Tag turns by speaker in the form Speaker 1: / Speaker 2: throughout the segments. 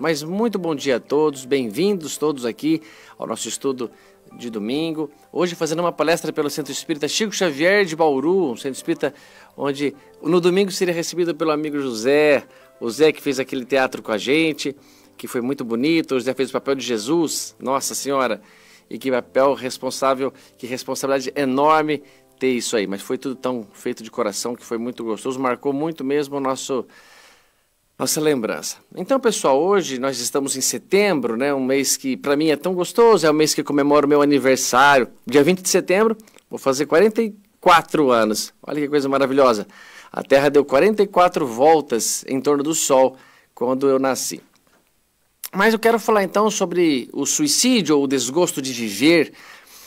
Speaker 1: Mas muito bom dia a todos, bem-vindos todos aqui ao nosso estudo de domingo. Hoje fazendo uma palestra pelo Centro Espírita Chico Xavier de Bauru, um centro espírita onde no domingo seria recebido pelo amigo José, o Zé que fez aquele teatro com a gente, que foi muito bonito, o José fez o papel de Jesus, Nossa Senhora, e que papel responsável, que responsabilidade enorme ter isso aí, mas foi tudo tão feito de coração que foi muito gostoso, marcou muito mesmo o nosso nossa lembrança. Então, pessoal, hoje nós estamos em setembro, né? Um mês que para mim é tão gostoso, é o mês que comemora o meu aniversário. Dia 20 de setembro, vou fazer 44 anos. Olha que coisa maravilhosa. A Terra deu 44 voltas em torno do Sol quando eu nasci. Mas eu quero falar então sobre o suicídio ou o desgosto de viver,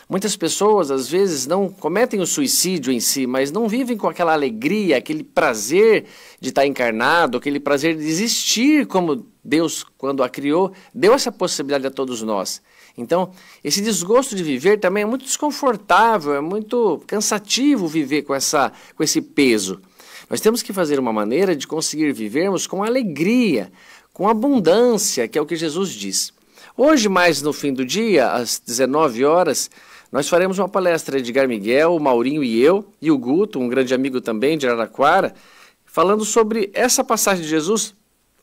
Speaker 1: Muitas pessoas, às vezes, não cometem o suicídio em si, mas não vivem com aquela alegria, aquele prazer de estar encarnado, aquele prazer de existir como Deus, quando a criou, deu essa possibilidade a todos nós. Então, esse desgosto de viver também é muito desconfortável, é muito cansativo viver com, essa, com esse peso. Nós temos que fazer uma maneira de conseguir vivermos com alegria, com abundância, que é o que Jesus diz. Hoje, mais no fim do dia, às 19 horas, nós faremos uma palestra, Edgar Miguel, Maurinho e eu, e o Guto, um grande amigo também de Araraquara, falando sobre essa passagem de Jesus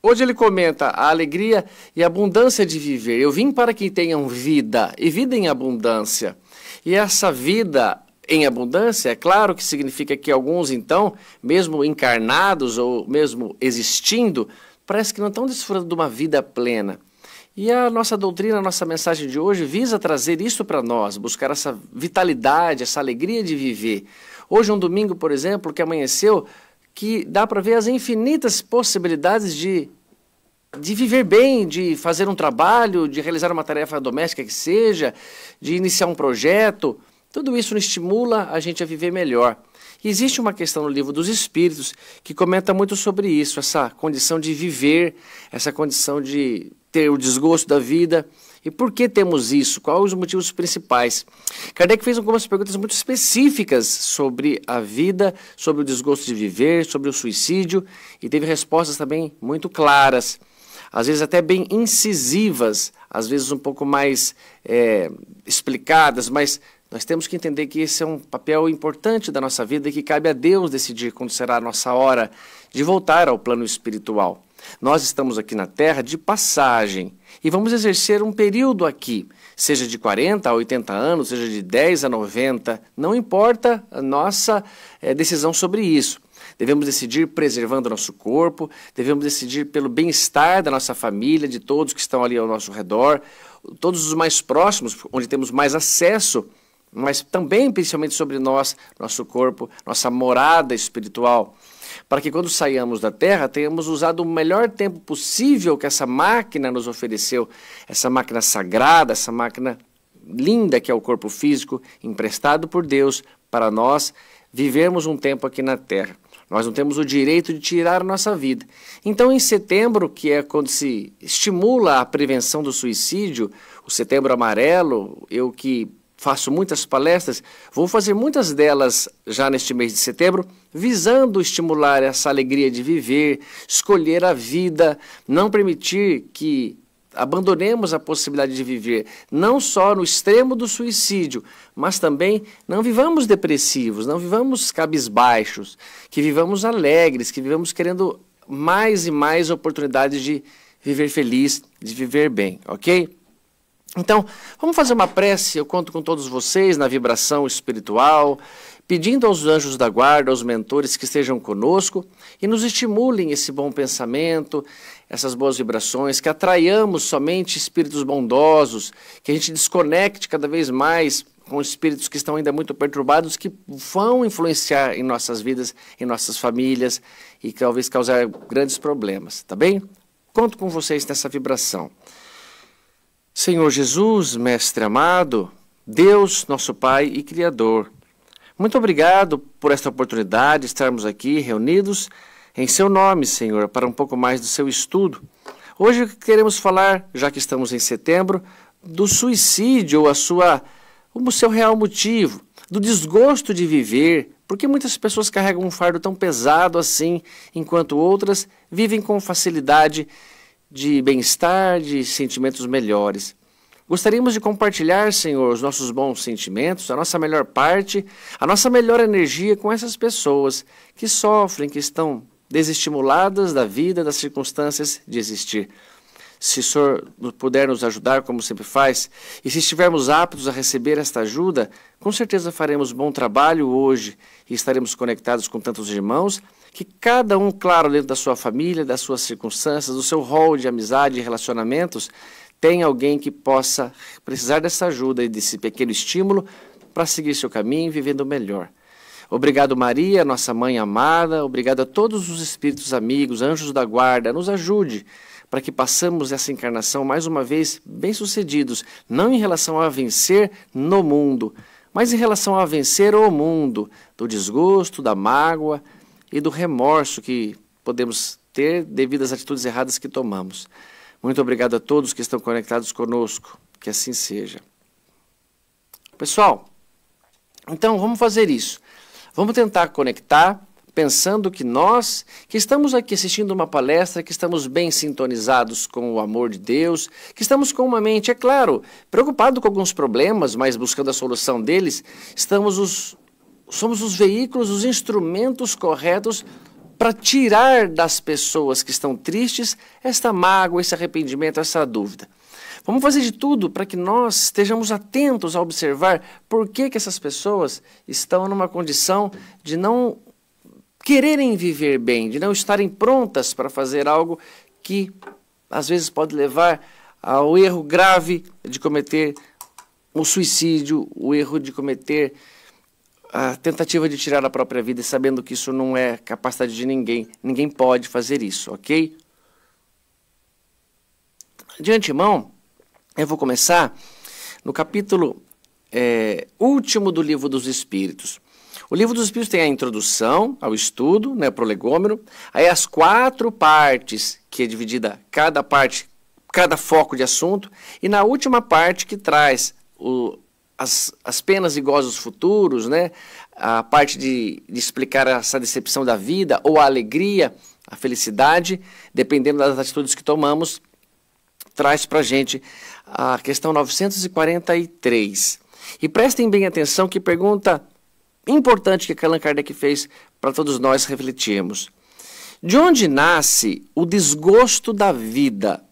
Speaker 1: Hoje ele comenta a alegria e a abundância de viver. Eu vim para que tenham vida e vida em abundância. E essa vida em abundância, é claro que significa que alguns, então, mesmo encarnados ou mesmo existindo, parece que não estão desfrutando de uma vida plena. E a nossa doutrina, a nossa mensagem de hoje visa trazer isso para nós, buscar essa vitalidade, essa alegria de viver. Hoje, um domingo, por exemplo, que amanheceu, que dá para ver as infinitas possibilidades de, de viver bem, de fazer um trabalho, de realizar uma tarefa doméstica que seja, de iniciar um projeto. Tudo isso estimula a gente a viver melhor. E existe uma questão no livro dos Espíritos que comenta muito sobre isso, essa condição de viver, essa condição de ter o desgosto da vida. E por que temos isso? Quais os motivos principais? Kardec fez algumas perguntas muito específicas sobre a vida, sobre o desgosto de viver, sobre o suicídio e teve respostas também muito claras, às vezes até bem incisivas, às vezes um pouco mais é, explicadas, mas nós temos que entender que esse é um papel importante da nossa vida e que cabe a Deus decidir quando será a nossa hora de voltar ao plano espiritual. Nós estamos aqui na Terra de passagem e vamos exercer um período aqui, seja de 40 a 80 anos, seja de 10 a 90, não importa a nossa é, decisão sobre isso. Devemos decidir preservando nosso corpo, devemos decidir pelo bem-estar da nossa família, de todos que estão ali ao nosso redor, todos os mais próximos, onde temos mais acesso, mas também principalmente sobre nós, nosso corpo, nossa morada espiritual para que quando saiamos da Terra tenhamos usado o melhor tempo possível que essa máquina nos ofereceu, essa máquina sagrada, essa máquina linda que é o corpo físico emprestado por Deus para nós vivemos um tempo aqui na Terra. Nós não temos o direito de tirar nossa vida. Então, em setembro, que é quando se estimula a prevenção do suicídio, o setembro amarelo, eu que faço muitas palestras, vou fazer muitas delas já neste mês de setembro, visando estimular essa alegria de viver, escolher a vida, não permitir que abandonemos a possibilidade de viver, não só no extremo do suicídio, mas também não vivamos depressivos, não vivamos cabisbaixos, que vivamos alegres, que vivamos querendo mais e mais oportunidades de viver feliz, de viver bem, ok? Então, vamos fazer uma prece, eu conto com todos vocês na vibração espiritual, pedindo aos anjos da guarda, aos mentores que estejam conosco e nos estimulem esse bom pensamento, essas boas vibrações, que atraiamos somente espíritos bondosos, que a gente desconecte cada vez mais com espíritos que estão ainda muito perturbados, que vão influenciar em nossas vidas, em nossas famílias e talvez causar grandes problemas, tá bem? Conto com vocês nessa vibração. Senhor Jesus, Mestre amado, Deus, nosso Pai e Criador, muito obrigado por esta oportunidade de estarmos aqui reunidos em seu nome, Senhor, para um pouco mais do seu estudo. Hoje queremos falar, já que estamos em setembro, do suicídio ou a sua, o seu real motivo, do desgosto de viver, porque muitas pessoas carregam um fardo tão pesado assim, enquanto outras vivem com facilidade de bem-estar, de sentimentos melhores. Gostaríamos de compartilhar, Senhor, os nossos bons sentimentos, a nossa melhor parte, a nossa melhor energia com essas pessoas que sofrem, que estão desestimuladas da vida, das circunstâncias de existir. Se o Senhor puder nos ajudar, como sempre faz, e se estivermos aptos a receber esta ajuda, com certeza faremos bom trabalho hoje e estaremos conectados com tantos irmãos que cada um, claro, dentro da sua família, das suas circunstâncias, do seu rol de amizade e relacionamentos, tem alguém que possa precisar dessa ajuda e desse pequeno estímulo para seguir seu caminho vivendo melhor. Obrigado, Maria, nossa mãe amada. Obrigado a todos os espíritos amigos, anjos da guarda. Nos ajude para que passemos essa encarnação mais uma vez bem-sucedidos, não em relação a vencer no mundo, mas em relação a vencer o mundo, do desgosto, da mágoa, e do remorso que podemos ter devido às atitudes erradas que tomamos. Muito obrigado a todos que estão conectados conosco. Que assim seja. Pessoal, então vamos fazer isso. Vamos tentar conectar pensando que nós, que estamos aqui assistindo uma palestra, que estamos bem sintonizados com o amor de Deus, que estamos com uma mente, é claro, preocupado com alguns problemas, mas buscando a solução deles, estamos os somos os veículos, os instrumentos corretos para tirar das pessoas que estão tristes esta mágoa, esse arrependimento, essa dúvida. Vamos fazer de tudo para que nós estejamos atentos a observar por que, que essas pessoas estão numa condição de não quererem viver bem, de não estarem prontas para fazer algo que às vezes pode levar ao erro grave de cometer o suicídio, o erro de cometer a tentativa de tirar a própria vida, sabendo que isso não é capacidade de ninguém, ninguém pode fazer isso, ok? De antemão, eu vou começar no capítulo é, último do Livro dos Espíritos. O Livro dos Espíritos tem a introdução ao estudo, né, o legômeno, aí as quatro partes, que é dividida cada parte, cada foco de assunto, e na última parte que traz o, as, as penas e gozos futuros, né? a parte de, de explicar essa decepção da vida, ou a alegria, a felicidade, dependendo das atitudes que tomamos, traz para a gente a questão 943. E prestem bem atenção que pergunta importante que Allan Kardec fez para todos nós refletirmos. De onde nasce o desgosto da vida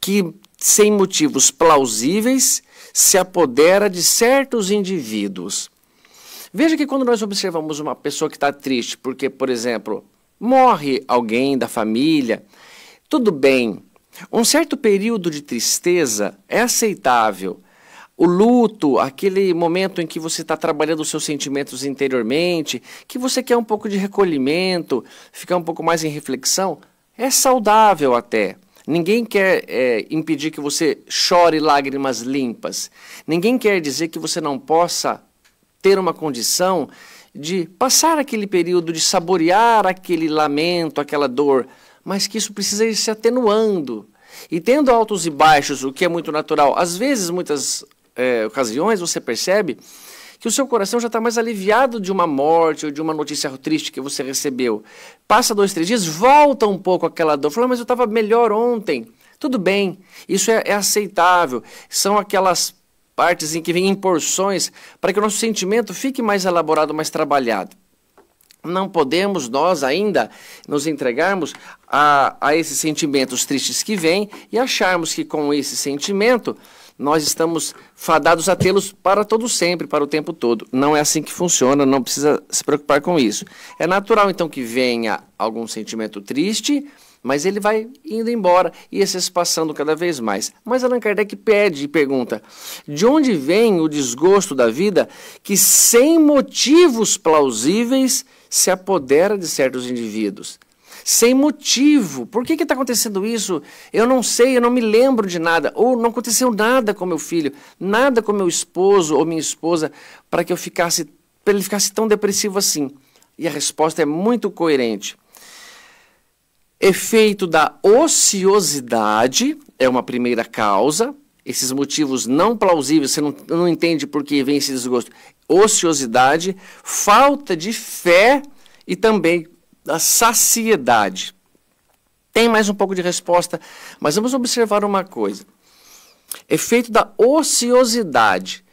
Speaker 1: que, sem motivos plausíveis, se apodera de certos indivíduos. Veja que quando nós observamos uma pessoa que está triste, porque, por exemplo, morre alguém da família, tudo bem, um certo período de tristeza é aceitável. O luto, aquele momento em que você está trabalhando os seus sentimentos interiormente, que você quer um pouco de recolhimento, ficar um pouco mais em reflexão, é saudável até. Ninguém quer é, impedir que você chore lágrimas limpas. Ninguém quer dizer que você não possa ter uma condição de passar aquele período, de saborear aquele lamento, aquela dor, mas que isso precisa ir se atenuando. E tendo altos e baixos, o que é muito natural, às vezes, muitas é, ocasiões, você percebe que o seu coração já está mais aliviado de uma morte ou de uma notícia triste que você recebeu. Passa dois, três dias, volta um pouco aquela dor. Fala, mas eu estava melhor ontem. Tudo bem, isso é, é aceitável. São aquelas partes em que vêm em porções para que o nosso sentimento fique mais elaborado, mais trabalhado não podemos nós ainda nos entregarmos a, a esses sentimentos tristes que vêm e acharmos que com esse sentimento nós estamos fadados a tê-los para todo sempre, para o tempo todo. Não é assim que funciona, não precisa se preocupar com isso. É natural, então, que venha algum sentimento triste, mas ele vai indo embora e se espaçando cada vez mais. Mas Allan Kardec pede e pergunta: de onde vem o desgosto da vida que, sem motivos plausíveis, se apodera de certos indivíduos? sem motivo. Por que está acontecendo isso? Eu não sei, eu não me lembro de nada. Ou não aconteceu nada com meu filho, nada com meu esposo ou minha esposa, para que eu ficasse, ele ficasse tão depressivo assim. E a resposta é muito coerente. Efeito da ociosidade é uma primeira causa. Esses motivos não plausíveis, você não, não entende por que vem esse desgosto. Ociosidade, falta de fé e também da saciedade. Tem mais um pouco de resposta, mas vamos observar uma coisa. Efeito da ociosidade.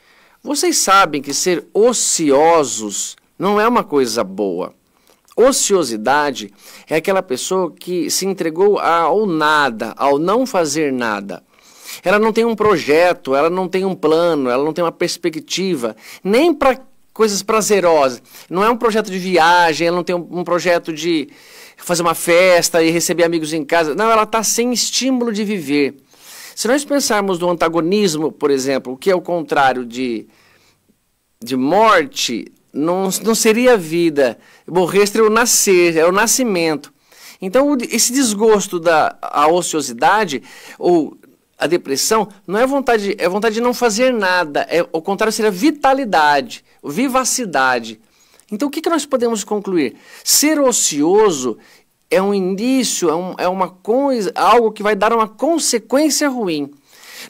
Speaker 1: Vocês sabem que ser ociosos não é uma coisa boa. Ociosidade é aquela pessoa que se entregou ao nada, ao não fazer nada. Ela não tem um projeto, ela não tem um plano, ela não tem uma perspectiva, nem para coisas prazerosas. Não é um projeto de viagem, ela não tem um, um projeto de fazer uma festa e receber amigos em casa. Não, ela está sem estímulo de viver. Se nós pensarmos no antagonismo, por exemplo, o que é o contrário de, de morte, não, não seria vida. Morrer seria o nascer, é o nascimento. Então, esse desgosto da ociosidade, ou a depressão não é vontade, é vontade de não fazer nada. É, ao contrário, seria vitalidade, vivacidade. Então, o que, que nós podemos concluir? Ser ocioso é um início, é, um, é uma coisa, algo que vai dar uma consequência ruim.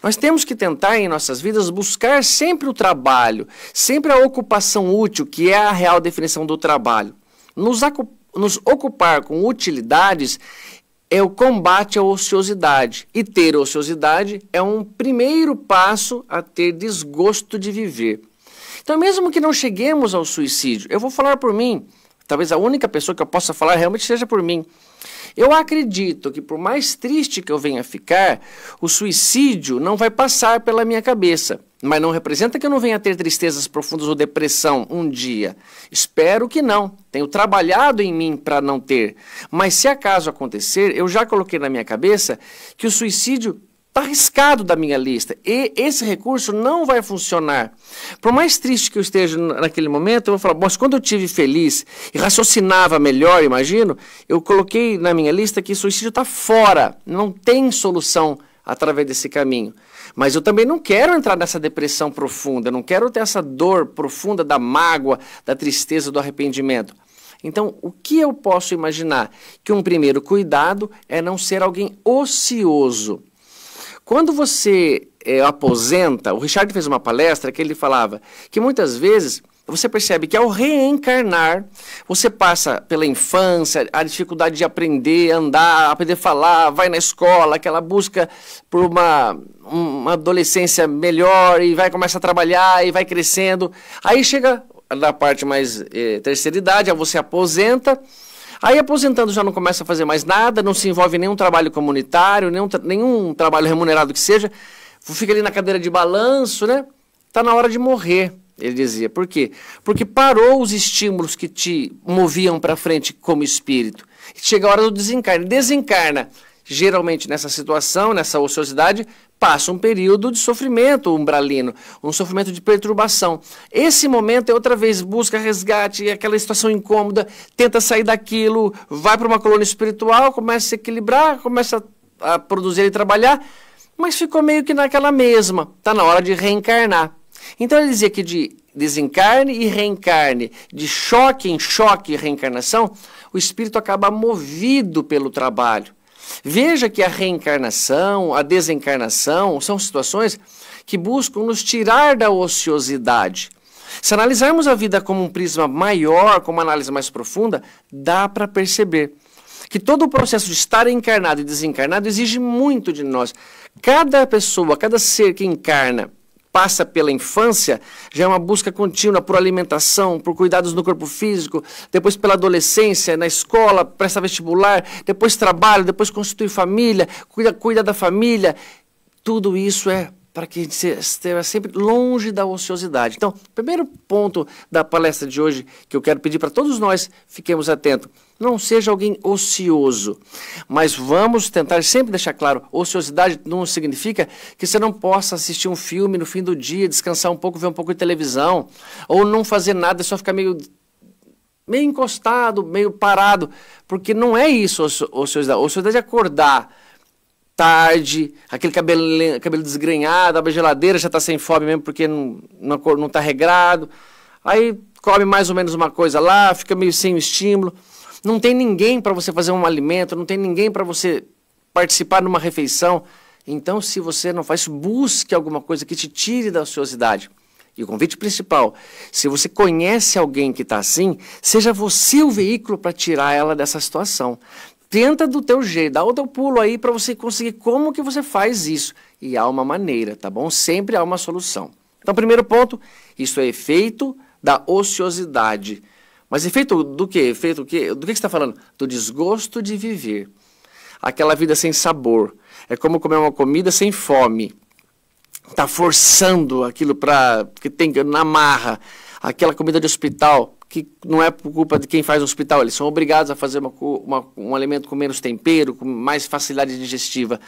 Speaker 1: Nós temos que tentar em nossas vidas buscar sempre o trabalho, sempre a ocupação útil, que é a real definição do trabalho. Nos, nos ocupar com utilidades é o combate à ociosidade. E ter ociosidade é um primeiro passo a ter desgosto de viver. Então, mesmo que não cheguemos ao suicídio, eu vou falar por mim, talvez a única pessoa que eu possa falar realmente seja por mim. Eu acredito que, por mais triste que eu venha ficar, o suicídio não vai passar pela minha cabeça. Mas não representa que eu não venha ter tristezas profundas ou depressão um dia. Espero que não. Tenho trabalhado em mim para não ter. Mas se acaso acontecer, eu já coloquei na minha cabeça que o suicídio Está arriscado da minha lista. E esse recurso não vai funcionar. Por mais triste que eu esteja naquele momento, eu vou falar, mas quando eu tive feliz e raciocinava melhor, imagino, eu coloquei na minha lista que suicídio está fora. Não tem solução através desse caminho. Mas eu também não quero entrar nessa depressão profunda, não quero ter essa dor profunda da mágoa, da tristeza, do arrependimento. Então, o que eu posso imaginar? Que um primeiro cuidado é não ser alguém ocioso. Quando você é, aposenta, o Richard fez uma palestra que ele falava que muitas vezes você percebe que ao reencarnar, você passa pela infância, a dificuldade de aprender, andar, aprender a falar, vai na escola, aquela busca por uma, uma adolescência melhor e vai começar a trabalhar e vai crescendo. Aí chega na parte mais eh, terceira idade, aí você aposenta Aí aposentando já não começa a fazer mais nada, não se envolve em nenhum trabalho comunitário, nenhum, tra nenhum trabalho remunerado que seja, fica ali na cadeira de balanço, né? Tá na hora de morrer, ele dizia. Por quê? Porque parou os estímulos que te moviam para frente como espírito. Chega a hora do desencarne. Desencarna geralmente nessa situação, nessa ociosidade, passa um período de sofrimento umbralino, um sofrimento de perturbação. Esse momento é outra vez busca resgate, é aquela situação incômoda, tenta sair daquilo, vai para uma colônia espiritual, começa a se equilibrar, começa a, a produzir e trabalhar, mas ficou meio que naquela mesma. Está na hora de reencarnar. Então ele dizia que de desencarne e reencarne, de choque em choque e reencarnação, o espírito acaba movido pelo trabalho Veja que a reencarnação, a desencarnação são situações que buscam nos tirar da ociosidade. Se analisarmos a vida como um prisma maior, como uma análise mais profunda, dá para perceber que todo o processo de estar encarnado e desencarnado exige muito de nós. Cada pessoa, cada ser que encarna passa pela infância, já é uma busca contínua por alimentação, por cuidados no corpo físico, depois pela adolescência, na escola, presta vestibular, depois trabalho, depois constitui família, cuida, cuida da família. Tudo isso é para que a gente esteja sempre longe da ociosidade. Então, primeiro ponto da palestra de hoje que eu quero pedir para todos nós fiquemos atentos. Não seja alguém ocioso, mas vamos tentar sempre deixar claro: ociosidade não significa que você não possa assistir um filme no fim do dia, descansar um pouco, ver um pouco de televisão, ou não fazer nada e só ficar meio meio encostado, meio parado, porque não é isso ociosidade. Ociosidade é acordar, tarde, aquele cabelo, cabelo desgrenhado, abre a geladeira, já tá sem fome mesmo porque não, não, não tá regrado. Aí come mais ou menos uma coisa lá, fica meio sem o estímulo. Não tem ninguém para você fazer um alimento, não tem ninguém para você participar de uma refeição. Então, se você não faz, busque alguma coisa que te tire da ociosidade. E o convite principal: se você conhece alguém que está assim, seja você o veículo para tirar ela dessa situação tenta do teu jeito, dá o teu pulo aí para você conseguir como que você faz isso. E há uma maneira, tá bom? Sempre há uma solução. Então, primeiro ponto, isso é efeito da ociosidade. Mas efeito do quê? Efeito do que? Do que você está falando? Do desgosto de viver. Aquela vida sem sabor. É como comer uma comida sem fome. Está forçando aquilo para que tem na marra aquela comida de hospital, que não é por culpa de quem faz o hospital, eles são obrigados a fazer uma, uma, um alimento com menos tempero, com mais facilidade digestiva.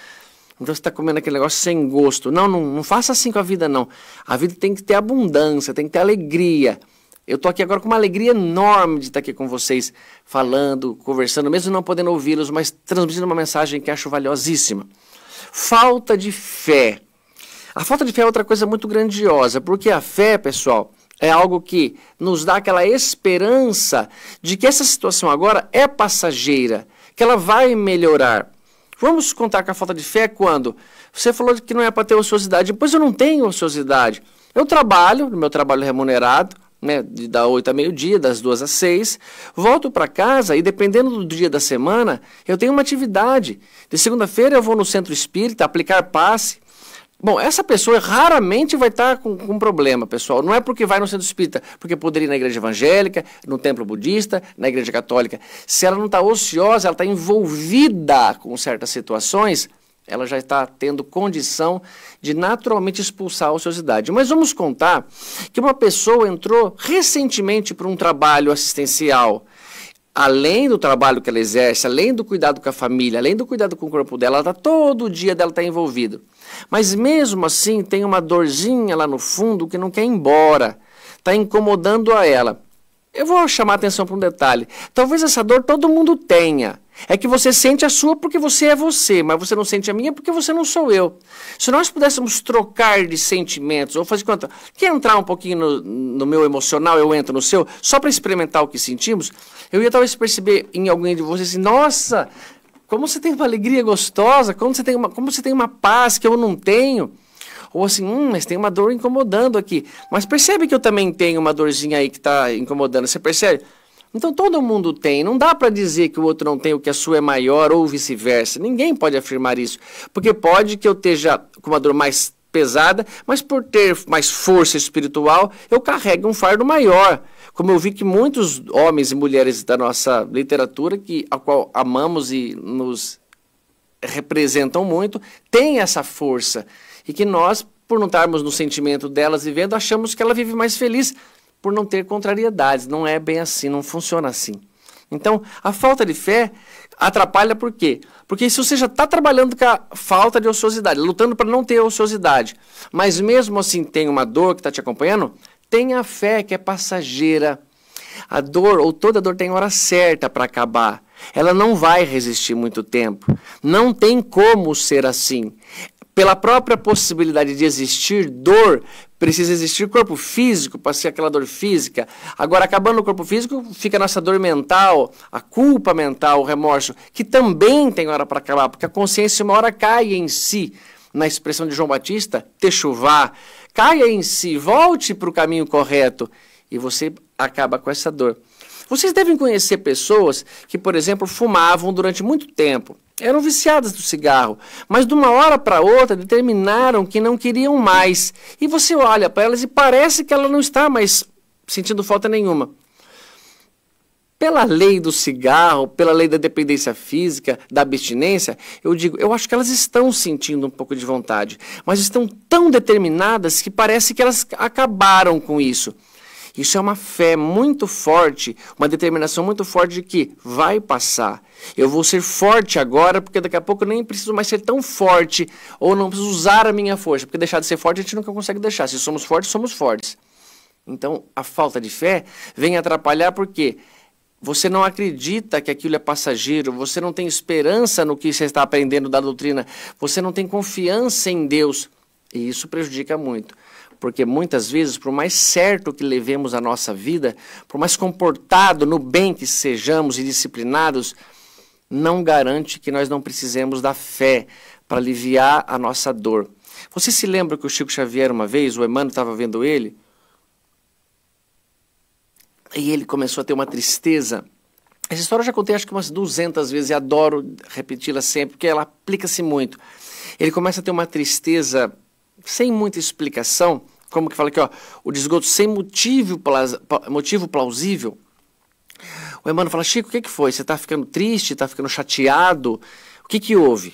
Speaker 1: Então você está comendo aquele negócio sem gosto. Não, não, não faça assim com a vida, não. A vida tem que ter abundância, tem que ter alegria. Eu estou aqui agora com uma alegria enorme de estar aqui com vocês, falando, conversando, mesmo não podendo ouvi-los, mas transmitindo uma mensagem que acho valiosíssima. Falta de fé. A falta de fé é outra coisa muito grandiosa, porque a fé, pessoal, é algo que nos dá aquela esperança de que essa situação agora é passageira, que ela vai melhorar. Vamos contar com a falta de fé quando você falou que não é para ter ociosidade, pois eu não tenho ociosidade. Eu trabalho, meu trabalho remunerado, né, de da 8 a meio-dia, das 2 às 6, volto para casa e dependendo do dia da semana, eu tenho uma atividade. De segunda-feira eu vou no centro espírita aplicar passe, Bom, essa pessoa raramente vai estar com, com um problema, pessoal. Não é porque vai no centro espírita, porque poderia ir na igreja evangélica, no templo budista, na igreja católica. Se ela não está ociosa, ela está envolvida com certas situações, ela já está tendo condição de naturalmente expulsar a ociosidade. Mas vamos contar que uma pessoa entrou recentemente para um trabalho assistencial. Além do trabalho que ela exerce, além do cuidado com a família, além do cuidado com o corpo dela, ela tá, todo dia dela está envolvido. Mas mesmo assim tem uma dorzinha lá no fundo que não quer ir embora, está incomodando a ela. Eu vou chamar atenção para um detalhe. Talvez essa dor todo mundo tenha. É que você sente a sua porque você é você, mas você não sente a minha porque você não sou eu. Se nós pudéssemos trocar de sentimentos, ou fazer conta, quer entrar um pouquinho no, no meu emocional, eu entro no seu, só para experimentar o que sentimos, eu ia talvez perceber em alguém de vocês assim, nossa, como você tem uma alegria gostosa, como você tem uma, como você tem uma paz que eu não tenho. Ou assim, hum, mas tem uma dor incomodando aqui. Mas percebe que eu também tenho uma dorzinha aí que está incomodando, você percebe? Então todo mundo tem, não dá para dizer que o outro não tem, o que a sua é maior ou vice-versa. Ninguém pode afirmar isso, porque pode que eu esteja com uma dor mais pesada, mas por ter mais força espiritual, eu carrego um fardo maior como eu vi que muitos homens e mulheres da nossa literatura, que, a qual amamos e nos representam muito, têm essa força. E que nós, por não estarmos no sentimento delas vivendo, achamos que ela vive mais feliz por não ter contrariedades. Não é bem assim, não funciona assim. Então, a falta de fé atrapalha por quê? Porque se você já está trabalhando com a falta de ociosidade, lutando para não ter ociosidade, mas mesmo assim tem uma dor que está te acompanhando, Tenha fé que é passageira. A dor ou toda dor tem hora certa para acabar. Ela não vai resistir muito tempo. Não tem como ser assim. Pela própria possibilidade de existir dor, precisa existir corpo físico para ser aquela dor física. Agora, acabando o corpo físico, fica a nossa dor mental, a culpa mental, o remorso, que também tem hora para acabar, porque a consciência uma hora cai em si. Na expressão de João Batista, te techuvá, caia em si, volte para o caminho correto e você acaba com essa dor. Vocês devem conhecer pessoas que, por exemplo, fumavam durante muito tempo, eram viciadas do cigarro, mas de uma hora para outra determinaram que não queriam mais. E você olha para elas e parece que ela não está mais sentindo falta nenhuma pela lei do cigarro, pela lei da dependência física, da abstinência, eu digo, eu acho que elas estão sentindo um pouco de vontade, mas estão tão determinadas que parece que elas acabaram com isso. Isso é uma fé muito forte, uma determinação muito forte de que vai passar. Eu vou ser forte agora, porque daqui a pouco eu nem preciso mais ser tão forte, ou não preciso usar a minha força, porque deixar de ser forte a gente nunca consegue deixar. Se somos fortes, somos fortes. Então, a falta de fé vem atrapalhar porque você não acredita que aquilo é passageiro, você não tem esperança no que você está aprendendo da doutrina, você não tem confiança em Deus. E isso prejudica muito. Porque muitas vezes, por mais certo que levemos a nossa vida, por mais comportado no bem que sejamos e disciplinados, não garante que nós não precisemos da fé para aliviar a nossa dor. Você se lembra que o Chico Xavier, uma vez, o Emmanuel estava vendo ele? E ele começou a ter uma tristeza. Essa história eu já contei acho que umas 200 vezes e adoro repeti-la sempre, porque ela aplica-se muito. Ele começa a ter uma tristeza sem muita explicação, como que fala aqui, ó, o desgosto sem motivo, motivo plausível. O Emmanuel fala, Chico, o que, que foi? Você está ficando triste? Está ficando chateado? O que, que houve?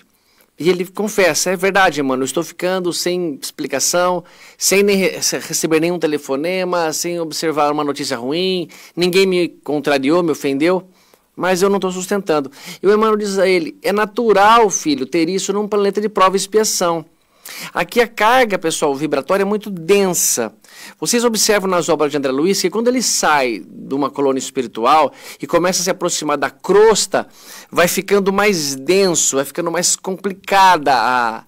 Speaker 1: E ele confessa, é verdade, mano, eu estou ficando sem explicação, sem nem re receber nenhum telefonema, sem observar uma notícia ruim, ninguém me contrariou, me ofendeu, mas eu não estou sustentando. E o Emmanuel diz a ele, é natural, filho, ter isso num planeta de prova e expiação. Aqui a carga, pessoal, vibratória é muito densa. Vocês observam nas obras de André Luiz que quando ele sai de uma colônia espiritual e começa a se aproximar da crosta, vai ficando mais denso, vai ficando mais complicada a,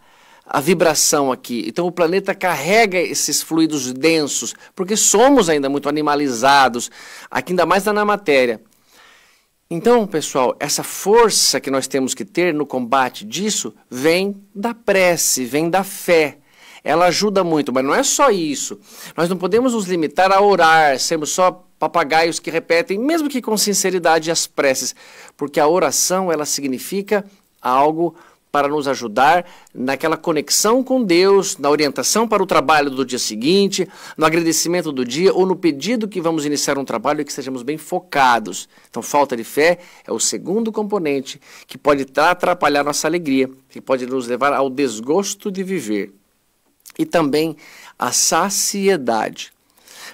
Speaker 1: a vibração aqui. Então o planeta carrega esses fluidos densos, porque somos ainda muito animalizados, aqui ainda mais na matéria. Então, pessoal, essa força que nós temos que ter no combate disso vem da prece, vem da fé ela ajuda muito, mas não é só isso. Nós não podemos nos limitar a orar, sermos só papagaios que repetem, mesmo que com sinceridade, as preces, porque a oração ela significa algo para nos ajudar naquela conexão com Deus, na orientação para o trabalho do dia seguinte, no agradecimento do dia ou no pedido que vamos iniciar um trabalho e que sejamos bem focados. Então, falta de fé é o segundo componente que pode atrapalhar nossa alegria, que pode nos levar ao desgosto de viver e também a saciedade.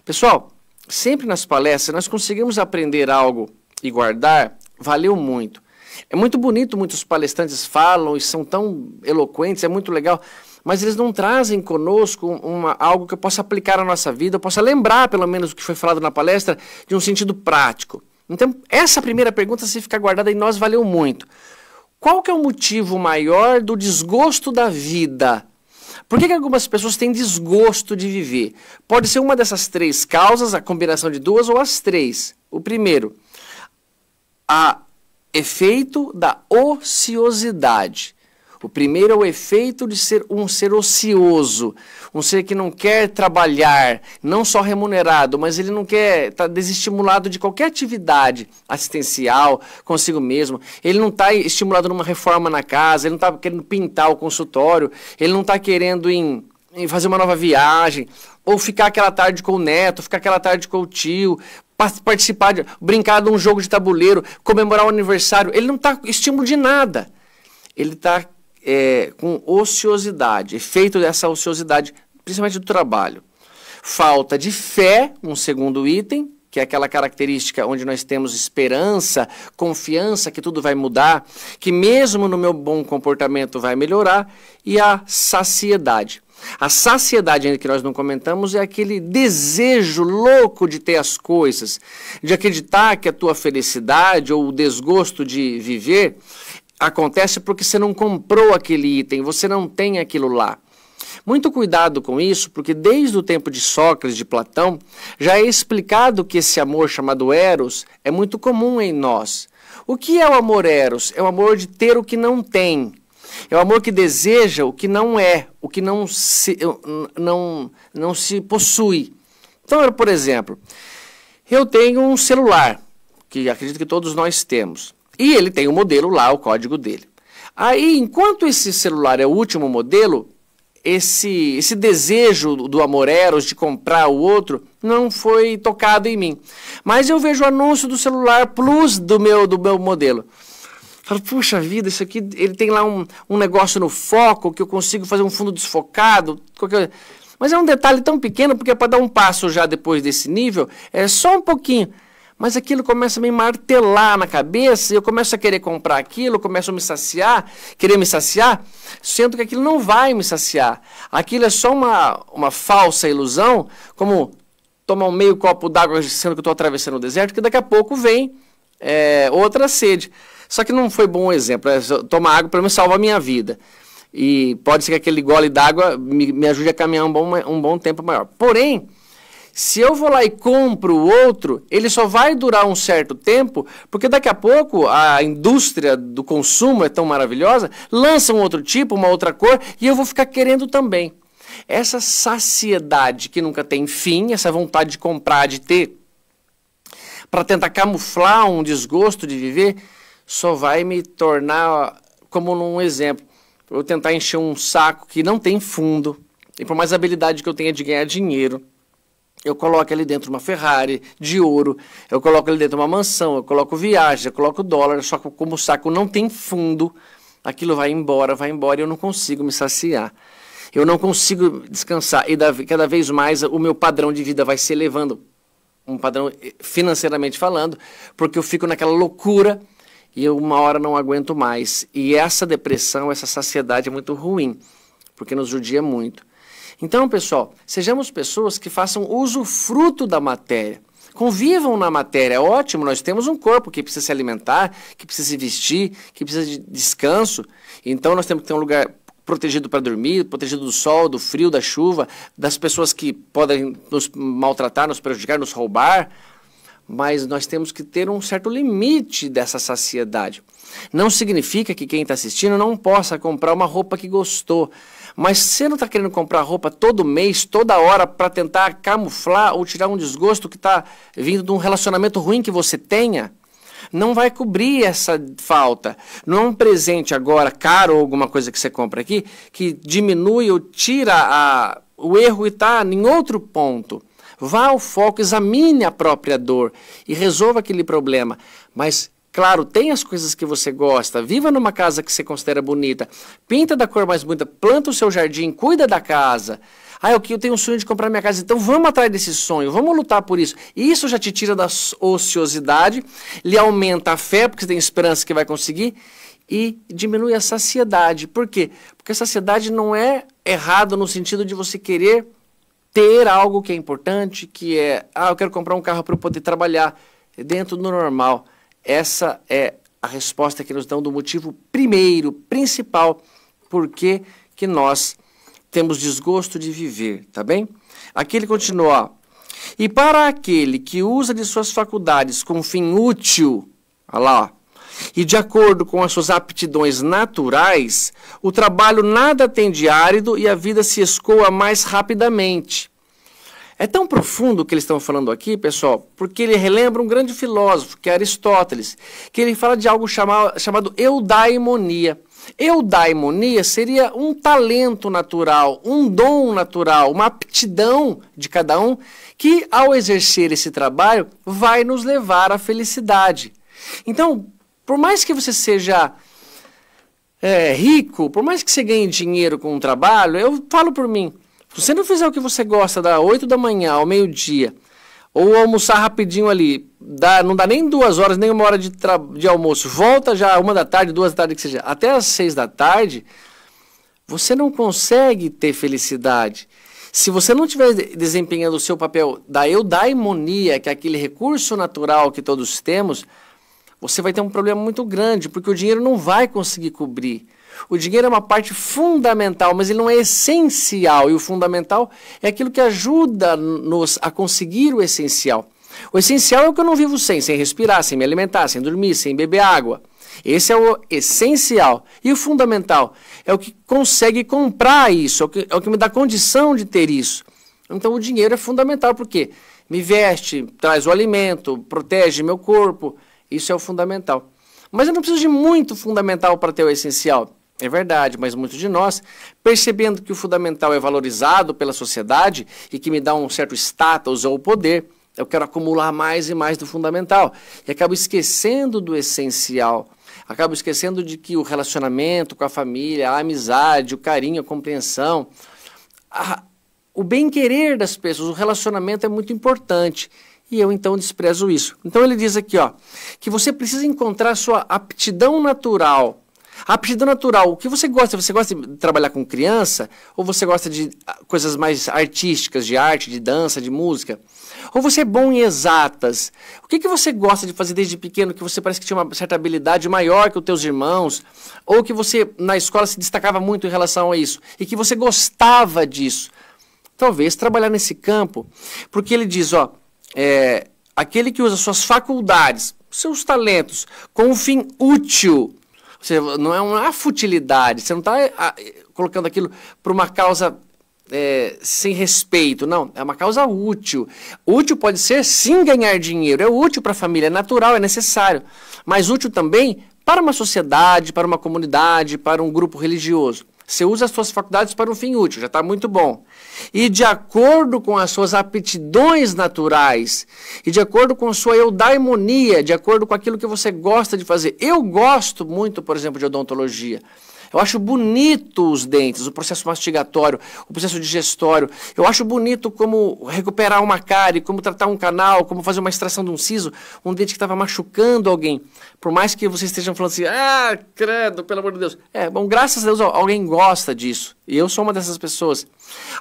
Speaker 1: Pessoal, sempre nas palestras nós conseguimos aprender algo e guardar, valeu muito. É muito bonito, muitos palestrantes falam e são tão eloquentes, é muito legal, mas eles não trazem conosco uma, algo que eu possa aplicar à nossa vida, eu possa lembrar pelo menos o que foi falado na palestra de um sentido prático. Então, essa primeira pergunta, se ficar guardada em nós, valeu muito. Qual que é o motivo maior do desgosto da vida? Por que, que algumas pessoas têm desgosto de viver? Pode ser uma dessas três causas, a combinação de duas ou as três. O primeiro, a efeito da ociosidade. O primeiro é o efeito de ser um ser ocioso, um ser que não quer trabalhar, não só remunerado, mas ele não quer estar tá desestimulado de qualquer atividade assistencial consigo mesmo. Ele não está estimulado numa reforma na casa, ele não está querendo pintar o consultório, ele não está querendo em, em fazer uma nova viagem, ou ficar aquela tarde com o neto, ficar aquela tarde com o tio, participar de brincar de um jogo de tabuleiro, comemorar o aniversário. Ele não está estímulo de nada. Ele está é, com ociosidade, efeito dessa ociosidade, principalmente do trabalho. Falta de fé, um segundo item, que é aquela característica onde nós temos esperança, confiança que tudo vai mudar, que mesmo no meu bom comportamento vai melhorar, e a saciedade. A saciedade, ainda que nós não comentamos, é aquele desejo louco de ter as coisas, de acreditar que a tua felicidade ou o desgosto de viver acontece porque você não comprou aquele item, você não tem aquilo lá. Muito cuidado com isso, porque desde o tempo de Sócrates, de Platão, já é explicado que esse amor chamado Eros é muito comum em nós. O que é o amor Eros? É o amor de ter o que não tem. É o amor que deseja o que não é, o que não se, não, não se possui. Então, por exemplo, eu tenho um celular, que acredito que todos nós temos. E ele tem o um modelo lá, o código dele. Aí, enquanto esse celular é o último modelo, esse, esse desejo do amor eros de comprar o outro não foi tocado em mim. Mas eu vejo o anúncio do celular plus do meu, do meu modelo. Falo, puxa vida, isso aqui, ele tem lá um, um negócio no foco que eu consigo fazer um fundo desfocado, qualquer... Mas é um detalhe tão pequeno, porque é para dar um passo já depois desse nível, é só um pouquinho. Mas aquilo começa a me martelar na cabeça, e eu começo a querer comprar aquilo, começo a me saciar, querer me saciar, sendo que aquilo não vai me saciar. Aquilo é só uma, uma falsa ilusão, como tomar um meio copo d'água sendo que eu estou atravessando o deserto, que daqui a pouco vem é, outra sede. Só que não foi bom exemplo. É tomar água, pelo menos, salva a minha vida. E pode ser que aquele gole d'água me, me ajude a caminhar um bom, um bom tempo maior. Porém, se eu vou lá e compro o outro, ele só vai durar um certo tempo, porque daqui a pouco a indústria do consumo é tão maravilhosa, lança um outro tipo, uma outra cor, e eu vou ficar querendo também. Essa saciedade que nunca tem fim, essa vontade de comprar, de ter, para tentar camuflar um desgosto de viver, só vai me tornar, como num exemplo, eu tentar encher um saco que não tem fundo, e por mais habilidade que eu tenha de ganhar dinheiro, eu coloco ali dentro uma Ferrari de ouro, eu coloco ali dentro uma mansão, eu coloco viagem, eu coloco dólar, só que como o saco não tem fundo, aquilo vai embora, vai embora e eu não consigo me saciar. Eu não consigo descansar e cada vez mais o meu padrão de vida vai se elevando, um padrão eh, financeiramente falando, porque eu fico naquela loucura e eu uma hora não aguento mais. E essa depressão, essa saciedade é muito ruim, porque nos judia muito. Então, pessoal, sejamos pessoas que façam usufruto da matéria. Convivam na matéria, é ótimo, nós temos um corpo que precisa se alimentar, que precisa se vestir, que precisa de descanso. Então nós temos que ter um lugar protegido para dormir, protegido do sol, do frio, da chuva, das pessoas que podem nos maltratar, nos prejudicar, nos roubar. Mas nós temos que ter um certo limite dessa saciedade. Não significa que quem está assistindo não possa comprar uma roupa que gostou. Mas você não está querendo comprar roupa todo mês, toda hora, para tentar camuflar ou tirar um desgosto que está vindo de um relacionamento ruim que você tenha? Não vai cobrir essa falta. Não é um presente agora caro ou alguma coisa que você compra aqui que diminui ou tira a, o erro e está em outro ponto. Vá ao foco, examine a própria dor e resolva aquele problema. Mas Claro, tem as coisas que você gosta. Viva numa casa que você considera bonita. Pinta da cor mais bonita. Planta o seu jardim. Cuida da casa. Ah, eu tenho um sonho de comprar minha casa. Então vamos atrás desse sonho. Vamos lutar por isso. isso já te tira da ociosidade. Lhe aumenta a fé, porque você tem esperança que vai conseguir. E diminui a saciedade. Por quê? Porque a saciedade não é errado no sentido de você querer ter algo que é importante, que é, ah, eu quero comprar um carro para eu poder trabalhar. É dentro do normal. Essa é a resposta que nos dão do motivo primeiro, principal, por que nós temos desgosto de viver, tá bem? Aqui ele continua. E para aquele que usa de suas faculdades com fim útil, olha lá, e de acordo com as suas aptidões naturais, o trabalho nada tem de árido e a vida se escoa mais rapidamente. É tão profundo o que eles estão falando aqui, pessoal, porque ele relembra um grande filósofo, que é Aristóteles, que ele fala de algo chamado eudaimonia. Eudaimonia seria um talento natural, um dom natural, uma aptidão de cada um, que ao exercer esse trabalho vai nos levar à felicidade. Então, por mais que você seja é, rico, por mais que você ganhe dinheiro com o um trabalho, eu falo por mim. Se você não fizer o que você gosta da 8 da manhã ao meio-dia, ou almoçar rapidinho ali, dá, não dá nem duas horas, nem uma hora de, de almoço, volta já uma da tarde, duas da tarde, que seja, até às seis da tarde, você não consegue ter felicidade. Se você não estiver desempenhando o seu papel da eudaimonia, que é aquele recurso natural que todos temos, você vai ter um problema muito grande, porque o dinheiro não vai conseguir cobrir. O dinheiro é uma parte fundamental, mas ele não é essencial. E o fundamental é aquilo que ajuda-nos a conseguir o essencial. O essencial é o que eu não vivo sem, sem respirar, sem me alimentar, sem dormir, sem beber água. Esse é o essencial. E o fundamental é o que consegue comprar isso, é o que, é o que me dá condição de ter isso. Então o dinheiro é fundamental, porque me veste, traz o alimento, protege meu corpo. Isso é o fundamental. Mas eu não preciso de muito fundamental para ter o essencial. É verdade, mas muitos de nós, percebendo que o fundamental é valorizado pela sociedade e que me dá um certo status ou poder, eu quero acumular mais e mais do fundamental e acabo esquecendo do essencial. Acabo esquecendo de que o relacionamento com a família, a amizade, o carinho, a compreensão, a, o bem-querer das pessoas, o relacionamento é muito importante. E eu então desprezo isso. Então ele diz aqui, ó, que você precisa encontrar sua aptidão natural a aptidão natural, o que você gosta? Você gosta de trabalhar com criança? Ou você gosta de ah, coisas mais artísticas, de arte, de dança, de música? Ou você é bom em exatas? O que, que você gosta de fazer desde pequeno que você parece que tinha uma certa habilidade maior que os teus irmãos? Ou que você na escola se destacava muito em relação a isso? E que você gostava disso? Talvez trabalhar nesse campo, porque ele diz, ó, é, aquele que usa suas faculdades, seus talentos, com um fim útil você não é uma futilidade, você não está ah, colocando aquilo para uma causa é, sem respeito, não. É uma causa útil. Útil pode ser sim ganhar dinheiro, é útil para a família, é natural, é necessário, mas útil também para uma sociedade, para uma comunidade, para um grupo religioso. Você usa as suas faculdades para um fim útil, já está muito bom e de acordo com as suas aptidões naturais, e de acordo com sua eudaimonia, de acordo com aquilo que você gosta de fazer. Eu gosto muito, por exemplo, de odontologia. Eu acho bonito os dentes, o processo mastigatório, o processo digestório. Eu acho bonito como recuperar uma cárie, como tratar um canal, como fazer uma extração de um siso, um dente que estava machucando alguém. Por mais que vocês estejam falando assim, ah, credo, pelo amor de Deus. É, bom, graças a Deus alguém gosta disso. E eu sou uma dessas pessoas.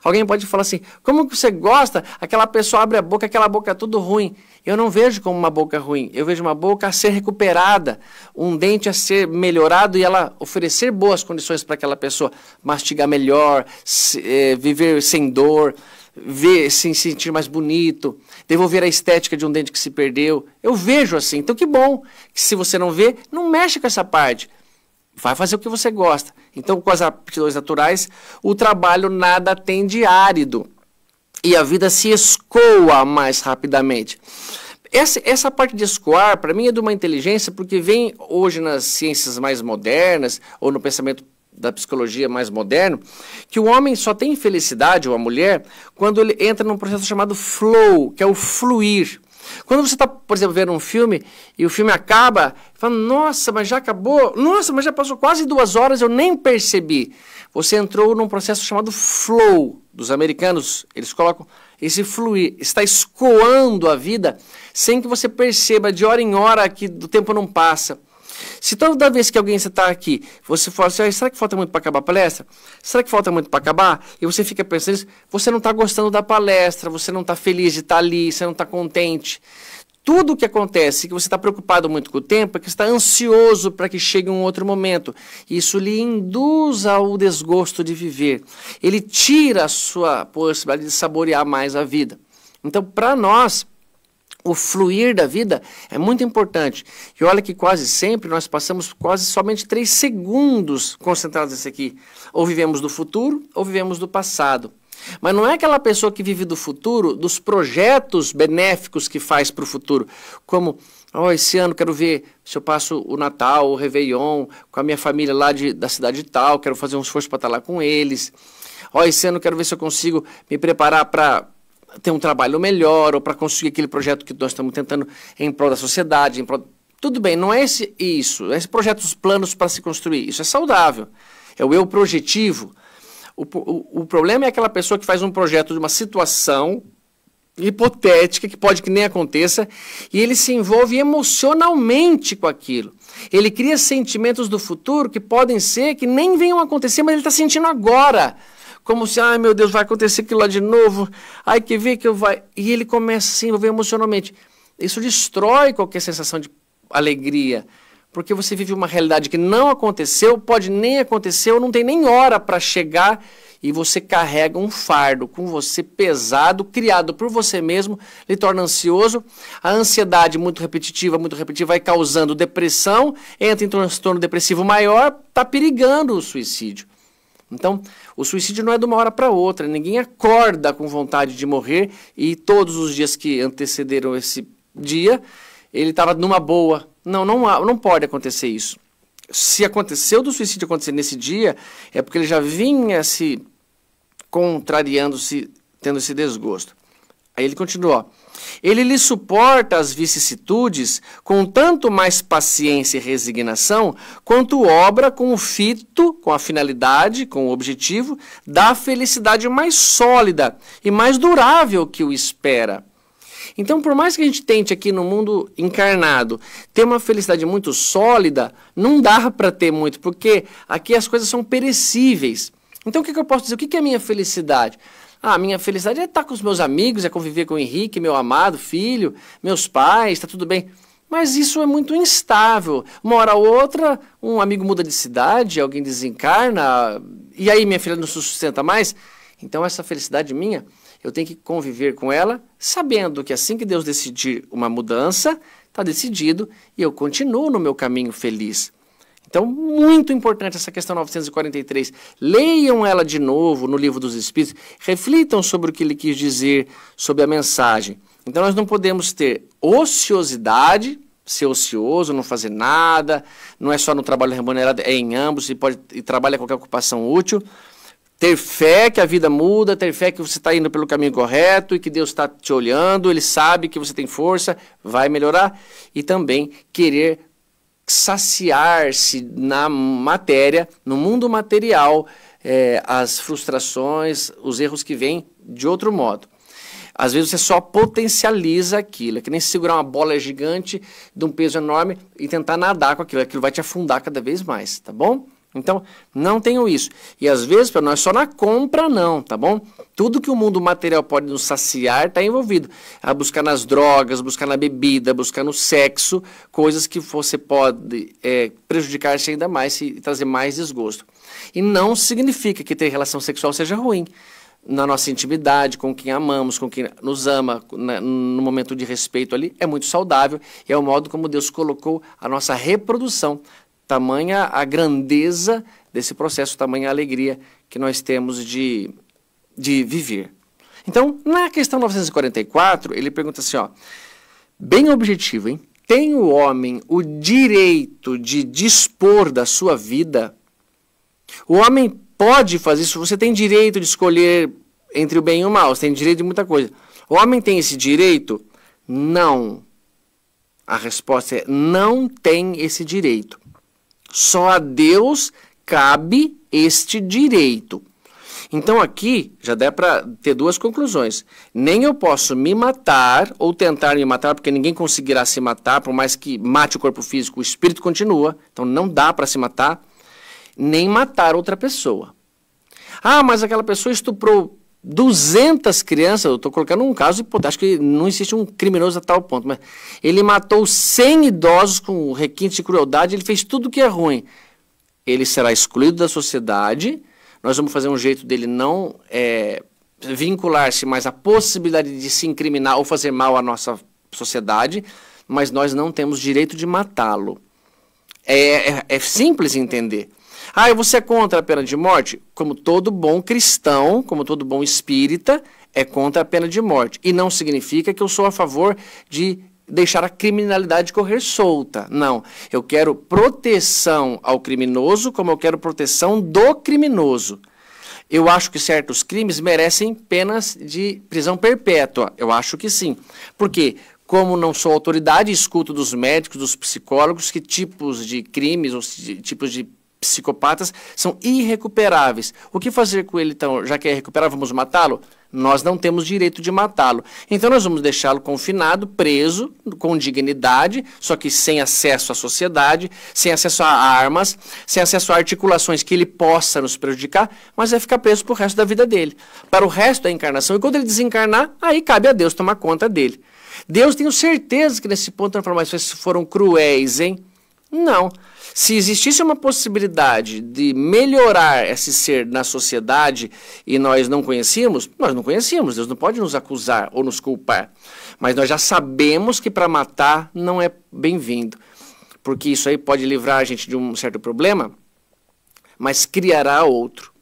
Speaker 1: Alguém pode falar assim, como que você gosta? Aquela pessoa abre a boca, aquela boca é tudo ruim. Eu não vejo como uma boca ruim. Eu vejo uma boca a ser recuperada, um dente a ser melhorado e ela oferecer boas condições para aquela pessoa mastigar melhor, se, é, viver sem dor, ver, se sentir mais bonito devolver a estética de um dente que se perdeu. Eu vejo assim. Então que bom que se você não vê, não mexe com essa parte. Vai fazer o que você gosta. Então, com as aptidões naturais, o trabalho nada tem de árido. E a vida se escoa mais rapidamente. Essa, essa parte de escoar, para mim, é de uma inteligência, porque vem hoje nas ciências mais modernas, ou no pensamento da psicologia mais moderno, que o homem só tem felicidade, ou a mulher, quando ele entra num processo chamado flow, que é o fluir. Quando você está, por exemplo, vendo um filme e o filme acaba, fala nossa, mas já acabou, nossa, mas já passou quase duas horas, eu nem percebi. Você entrou num processo chamado flow. Dos americanos, eles colocam esse fluir, está escoando a vida sem que você perceba de hora em hora que o tempo não passa. Se toda vez que alguém está aqui, você fala assim, será que falta muito para acabar a palestra? Será que falta muito para acabar? E você fica pensando isso, você não está gostando da palestra, você não está feliz de estar tá ali, você não está contente. Tudo o que acontece, que você está preocupado muito com o tempo, é que está ansioso para que chegue um outro momento. Isso lhe induz ao desgosto de viver. Ele tira a sua possibilidade de saborear mais a vida. Então, para nós, o fluir da vida é muito importante. E olha que quase sempre nós passamos quase somente três segundos concentrados nesse aqui. Ou vivemos do futuro ou vivemos do passado. Mas não é aquela pessoa que vive do futuro, dos projetos benéficos que faz para o futuro. Como, oh, esse ano quero ver se eu passo o Natal, o Réveillon, com a minha família lá de, da cidade tal, quero fazer um esforço para estar tá lá com eles. Ó, oh, esse ano quero ver se eu consigo me preparar para ter um trabalho melhor ou para conseguir aquele projeto que nós estamos tentando em prol da sociedade, em prol... Tudo bem, não é esse isso, é esse projeto dos planos para se construir. Isso é saudável. É o eu projetivo. O, o, o problema é aquela pessoa que faz um projeto de uma situação hipotética, que pode que nem aconteça, e ele se envolve emocionalmente com aquilo. Ele cria sentimentos do futuro que podem ser que nem venham acontecer, mas ele está sentindo agora como se, ai meu Deus, vai acontecer aquilo lá de novo, ai que vê que eu vai. E ele começa a se envolver emocionalmente. Isso destrói qualquer sensação de alegria, porque você vive uma realidade que não aconteceu, pode nem acontecer, ou não tem nem hora para chegar, e você carrega um fardo com você pesado, criado por você mesmo, lhe torna ansioso. A ansiedade muito repetitiva, muito repetitiva, vai causando depressão, entra em transtorno depressivo maior, está perigando o suicídio. Então, o suicídio não é de uma hora para outra, ninguém acorda com vontade de morrer e todos os dias que antecederam esse dia, ele estava numa boa. Não, não, há, não pode acontecer isso. Se aconteceu do suicídio acontecer nesse dia, é porque ele já vinha se contrariando, se tendo esse desgosto. Aí ele continuou. Ele lhe suporta as vicissitudes com tanto mais paciência e resignação, quanto obra com o fito, com a finalidade, com o objetivo da felicidade mais sólida e mais durável que o espera. Então, por mais que a gente tente aqui no mundo encarnado ter uma felicidade muito sólida, não dá para ter muito, porque aqui as coisas são perecíveis. Então, o que, que eu posso dizer? O que, que é a minha felicidade? Ah, minha felicidade é estar com os meus amigos, é conviver com o Henrique, meu amado filho, meus pais, está tudo bem. Mas isso é muito instável. Uma hora ou outra, um amigo muda de cidade, alguém desencarna, e aí minha filha não se sustenta mais. Então, essa felicidade minha, eu tenho que conviver com ela, sabendo que assim que Deus decidir uma mudança, está decidido e eu continuo no meu caminho feliz. Então, muito importante essa questão 943. Leiam ela de novo no Livro dos Espíritos, reflitam sobre o que ele quis dizer, sobre a mensagem. Então, nós não podemos ter ociosidade, ser ocioso, não fazer nada, não é só no trabalho remunerado, é em ambos, e, pode, e trabalha qualquer ocupação útil. Ter fé que a vida muda, ter fé que você está indo pelo caminho correto e que Deus está te olhando, Ele sabe que você tem força, vai melhorar. E também querer saciar-se na matéria, no mundo material, é, as frustrações, os erros que vêm de outro modo. Às vezes você só potencializa aquilo. É que nem segurar uma bola gigante de um peso enorme e tentar nadar com aquilo. Aquilo vai te afundar cada vez mais, tá bom? Então, não tenho isso. E às vezes, para nós só na compra, não, tá bom? Tudo que o mundo material pode nos saciar está envolvido. A ah, buscar nas drogas, buscar na bebida, buscar no sexo, coisas que você pode é, prejudicar-se ainda mais e trazer mais desgosto. E não significa que ter relação sexual seja ruim. Na nossa intimidade, com quem amamos, com quem nos ama, na, né, no momento de respeito ali, é muito saudável e é o modo como Deus colocou a nossa reprodução Tamanha a grandeza desse processo, tamanha a alegria que nós temos de, de viver. Então, na questão 944, ele pergunta assim, ó, bem objetivo, hein? Tem o homem o direito de dispor da sua vida? O homem pode fazer isso, você tem direito de escolher entre o bem e o mal, você tem direito de muita coisa. O homem tem esse direito? Não. A resposta é não tem esse direito. Só a Deus cabe este direito. Então aqui já dá para ter duas conclusões. Nem eu posso me matar ou tentar me matar, porque ninguém conseguirá se matar, por mais que mate o corpo físico, o espírito continua. Então não dá para se matar, nem matar outra pessoa. Ah, mas aquela pessoa estuprou 200 crianças, eu estou colocando um caso hipotético, acho que não existe um criminoso a tal ponto, mas ele matou 100 idosos com requinte de crueldade, ele fez tudo que é ruim. Ele será excluído da sociedade, nós vamos fazer um jeito dele não é, vincular-se mais à possibilidade de se incriminar ou fazer mal à nossa sociedade, mas nós não temos direito de matá-lo. É, é, é simples entender. Ah, você é contra a pena de morte? Como todo bom cristão, como todo bom espírita, é contra a pena de morte. E não significa que eu sou a favor de deixar a criminalidade correr solta. Não. Eu quero proteção ao criminoso, como eu quero proteção do criminoso. Eu acho que certos crimes merecem penas de prisão perpétua. Eu acho que sim. Por quê? Como não sou autoridade, escuto dos médicos, dos psicólogos, que tipos de crimes ou tipos de psicopatas são irrecuperáveis. O que fazer com ele então? Já que é recuperável, vamos matá-lo? Nós não temos direito de matá-lo. Então nós vamos deixá-lo confinado, preso, com dignidade, só que sem acesso à sociedade, sem acesso a armas, sem acesso a articulações que ele possa nos prejudicar, mas vai ficar preso para o resto da vida dele, para o resto da encarnação. E quando ele desencarnar, aí cabe a Deus tomar conta dele. Deus, tenho certeza que nesse ponto, não transformações foram cruéis, hein? Não. Se existisse uma possibilidade de melhorar esse ser na sociedade e nós não conhecíamos, nós não conhecíamos. Deus não pode nos acusar ou nos culpar. Mas nós já sabemos que para matar não é bem-vindo, porque isso aí pode livrar a gente de um certo problema, mas criará outro.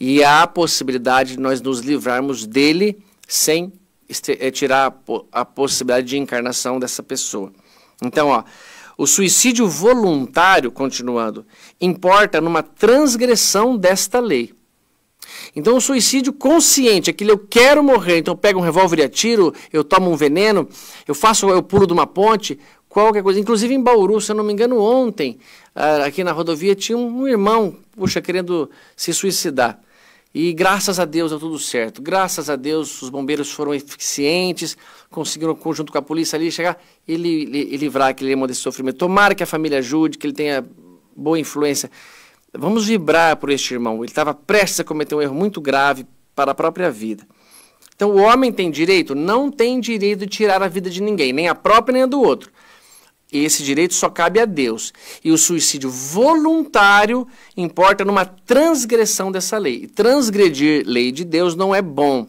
Speaker 1: E há a possibilidade de nós nos livrarmos dele sem eh, tirar a possibilidade de encarnação dessa pessoa. Então, ó. O suicídio voluntário, continuando, importa numa transgressão desta lei. Então, o suicídio consciente, aquele eu quero morrer, então eu pego um revólver e atiro, eu tomo um veneno, eu faço, eu pulo de uma ponte, qualquer coisa. Inclusive em Bauru, se eu não me engano, ontem, ah, aqui na rodovia, tinha um irmão, puxa, querendo se suicidar. E graças a Deus deu tudo certo. Graças a Deus os bombeiros foram eficientes, conseguiram, junto com a polícia ali, chegar e, li, e livrar aquele irmão desse sofrimento. Tomara que a família ajude, que ele tenha boa influência. Vamos vibrar por este irmão. Ele estava prestes a cometer um erro muito grave para a própria vida. Então, o homem tem direito? Não tem direito de tirar a vida de ninguém, nem a própria nem a do outro. Esse direito só cabe a Deus. E o suicídio voluntário importa numa transgressão dessa lei. Transgredir lei de Deus não é bom.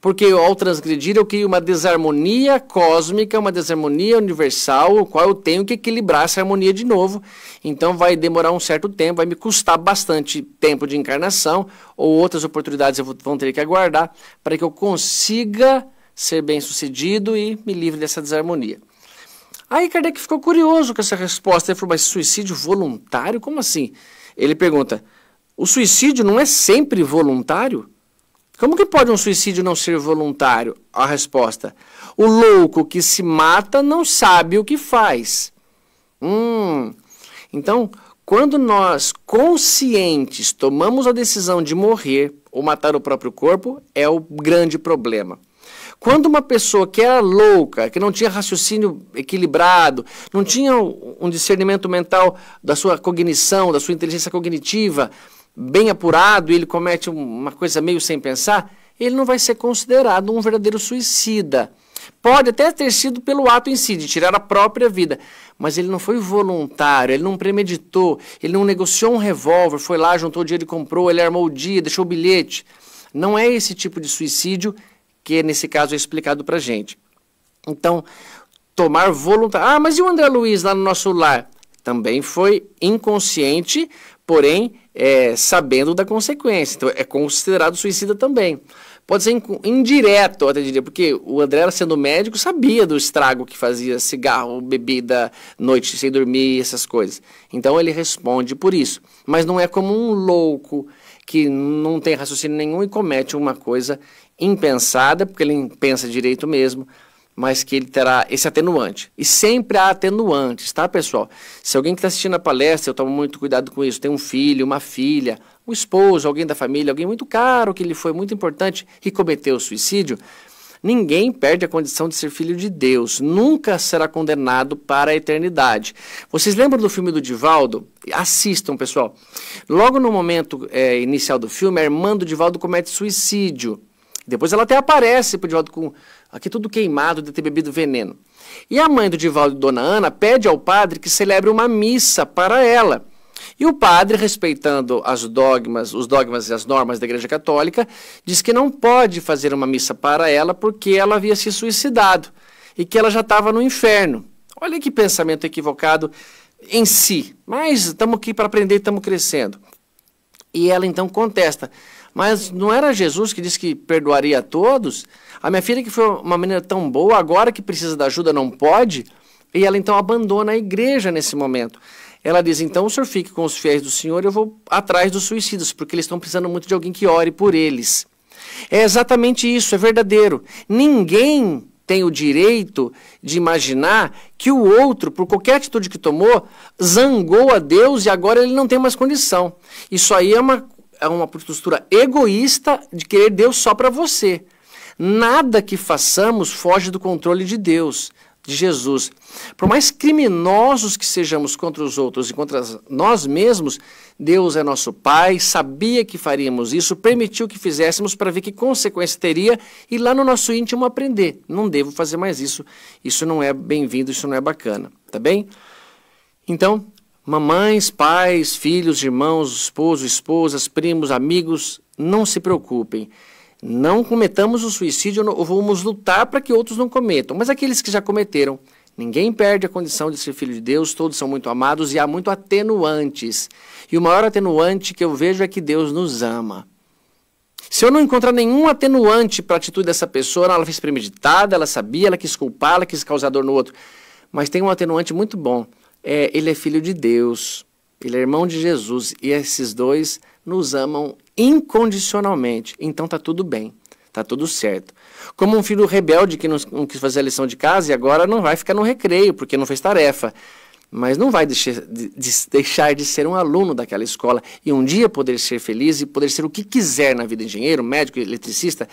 Speaker 1: Porque ao transgredir eu crio uma desarmonia cósmica, uma desarmonia universal, o qual eu tenho que equilibrar essa harmonia de novo. Então vai demorar um certo tempo, vai me custar bastante tempo de encarnação, ou outras oportunidades eu vou ter que aguardar para que eu consiga ser bem sucedido e me livre dessa desarmonia. Aí Kardec ficou curioso com essa resposta. Ele falou, mas suicídio voluntário? Como assim? Ele pergunta, o suicídio não é sempre voluntário? Como que pode um suicídio não ser voluntário? A resposta: o louco que se mata não sabe o que faz. Hum. Então, quando nós conscientes tomamos a decisão de morrer ou matar o próprio corpo, é o grande problema. Quando uma pessoa que era louca, que não tinha raciocínio equilibrado, não tinha um discernimento mental da sua cognição, da sua inteligência cognitiva bem apurado, e ele comete uma coisa meio sem pensar, ele não vai ser considerado um verdadeiro suicida. Pode até ter sido pelo ato em si, de tirar a própria vida, mas ele não foi voluntário, ele não premeditou, ele não negociou um revólver, foi lá, juntou o dinheiro e comprou, ele armou o dia, deixou o bilhete. Não é esse tipo de suicídio que nesse caso é explicado para gente. Então, tomar voluntário. Ah, mas e o André Luiz lá no nosso lar? Também foi inconsciente, porém é, sabendo da consequência. Então, é considerado suicida também. Pode ser indireto, até diria, porque o André, sendo médico, sabia do estrago que fazia cigarro, bebida, noite sem dormir, essas coisas. Então, ele responde por isso. Mas não é como um louco que não tem raciocínio nenhum e comete uma coisa impensada, porque ele pensa direito mesmo, mas que ele terá esse atenuante. E sempre há atenuantes, tá, pessoal? Se alguém que está assistindo a palestra, eu tomo muito cuidado com isso, tem um filho, uma filha, um esposo, alguém da família, alguém muito caro, que lhe foi muito importante e cometeu o suicídio, ninguém perde a condição de ser filho de Deus, nunca será condenado para a eternidade. Vocês lembram do filme do Divaldo? Assistam, pessoal. Logo no momento é, inicial do filme, a irmã do Divaldo comete suicídio. Depois ela até aparece pro Divaldo com aqui tudo queimado de ter bebido veneno. E a mãe do Divaldo, Dona Ana, pede ao padre que celebre uma missa para ela. E o padre, respeitando as dogmas, os dogmas e as normas da Igreja Católica, diz que não pode fazer uma missa para ela porque ela havia se suicidado e que ela já estava no inferno. Olha que pensamento equivocado em si. Mas estamos aqui para aprender, estamos crescendo. E ela então contesta: mas não era Jesus que disse que perdoaria a todos? A minha filha, que foi uma menina tão boa, agora que precisa da ajuda, não pode? E ela então abandona a igreja nesse momento. Ela diz: então o senhor fique com os fiéis do senhor, eu vou atrás dos suicidas, porque eles estão precisando muito de alguém que ore por eles. É exatamente isso, é verdadeiro. Ninguém tem o direito de imaginar que o outro, por qualquer atitude que tomou, zangou a Deus e agora ele não tem mais condição. Isso aí é uma é uma postura egoísta de querer Deus só para você. Nada que façamos foge do controle de Deus, de Jesus. Por mais criminosos que sejamos contra os outros e contra nós mesmos, Deus é nosso Pai, sabia que faríamos isso, permitiu que fizéssemos para ver que consequência teria e lá no nosso íntimo aprender. Não devo fazer mais isso, isso não é bem-vindo, isso não é bacana, tá bem? Então, Mamães, pais, filhos, irmãos, esposo, esposas, primos, amigos, não se preocupem. Não cometamos o suicídio ou vamos lutar para que outros não cometam. Mas aqueles que já cometeram, ninguém perde a condição de ser filho de Deus, todos são muito amados e há muito atenuantes. E o maior atenuante que eu vejo é que Deus nos ama. Se eu não encontrar nenhum atenuante para a atitude dessa pessoa, ela fez premeditada, ela sabia, ela quis culpar, ela quis causar dor no outro. Mas tem um atenuante muito bom é, ele é filho de Deus, ele é irmão de Jesus e esses dois nos amam incondicionalmente. Então tá tudo bem, tá tudo certo. Como um filho rebelde que não, não quis fazer a lição de casa e agora não vai ficar no recreio porque não fez tarefa mas não vai deixar de ser um aluno daquela escola e um dia poder ser feliz e poder ser o que quiser na vida: engenheiro, médico, eletricista,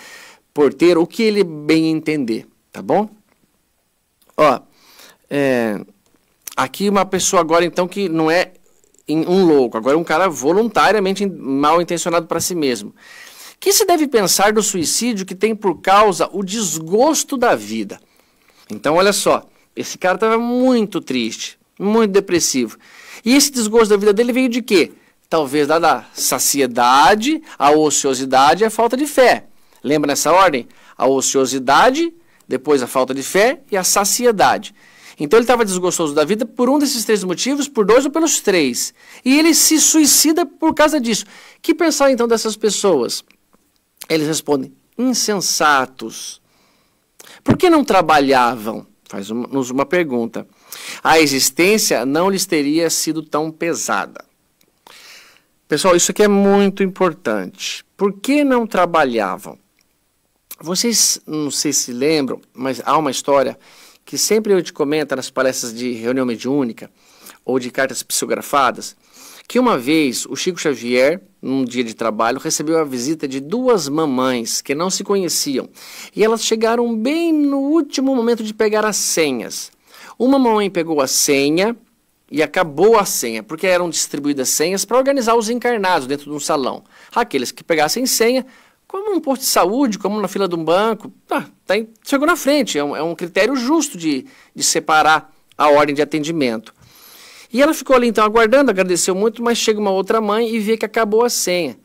Speaker 1: porteiro, o que ele bem entender, tá bom? Ó, é, Aqui uma pessoa agora então que não é um louco, agora é um cara voluntariamente mal intencionado para si mesmo. Que se deve pensar do suicídio que tem por causa o desgosto da vida? Então, olha só, esse cara estava muito triste, muito depressivo. E esse desgosto da vida dele veio de quê? Talvez da, da saciedade, a ociosidade e a falta de fé. Lembra nessa ordem? A ociosidade, depois a falta de fé e a saciedade. Então ele estava desgostoso da vida por um desses três motivos, por dois ou pelos três. E ele se suicida por causa disso. Que pensar então dessas pessoas? Eles respondem: insensatos. Por que não trabalhavam? Faz-nos uma pergunta. A existência não lhes teria sido tão pesada. Pessoal, isso aqui é muito importante. Por que não trabalhavam? Vocês, não sei se lembram, mas há uma história que sempre eu te comento nas palestras de reunião mediúnica ou de cartas psicografadas, que uma vez o Chico Xavier, num dia de trabalho, recebeu a visita de duas mamães que não se conheciam e elas chegaram bem no último momento de pegar as senhas. Uma mamãe pegou a senha e acabou a senha, porque eram distribuídas senhas para organizar os encarnados dentro de um salão. Aqueles que pegassem senha como um posto de saúde, como na fila de um banco, tá, tá em, chegou na frente, é um, é um critério justo de, de separar a ordem de atendimento. E ela ficou ali então aguardando, agradeceu muito, mas chega uma outra mãe e vê que acabou a senha.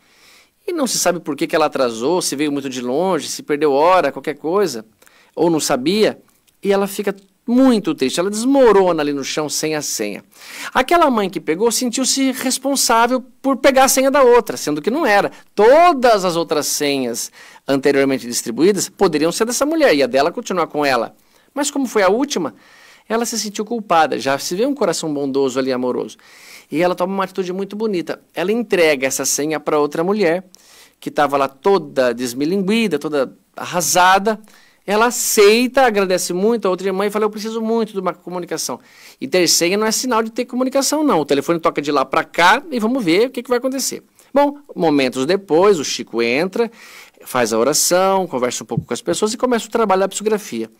Speaker 1: E não se sabe por que, que ela atrasou, se veio muito de longe, se perdeu hora, qualquer coisa, ou não sabia, e ela fica muito triste. Ela desmorona ali no chão sem a senha. Aquela mãe que pegou sentiu-se responsável por pegar a senha da outra, sendo que não era. Todas as outras senhas anteriormente distribuídas poderiam ser dessa mulher e a dela continuar com ela. Mas como foi a última, ela se sentiu culpada. Já se vê um coração bondoso ali, amoroso. E ela toma uma atitude muito bonita. Ela entrega essa senha para outra mulher que estava lá toda desmilinguida, toda arrasada ela aceita, agradece muito, a outra irmã e fala, eu preciso muito de uma comunicação. E ter senha não é sinal de ter comunicação, não. O telefone toca de lá para cá e vamos ver o que, que vai acontecer. Bom, momentos depois, o Chico entra, faz a oração, conversa um pouco com as pessoas e começa o trabalho da psicografia.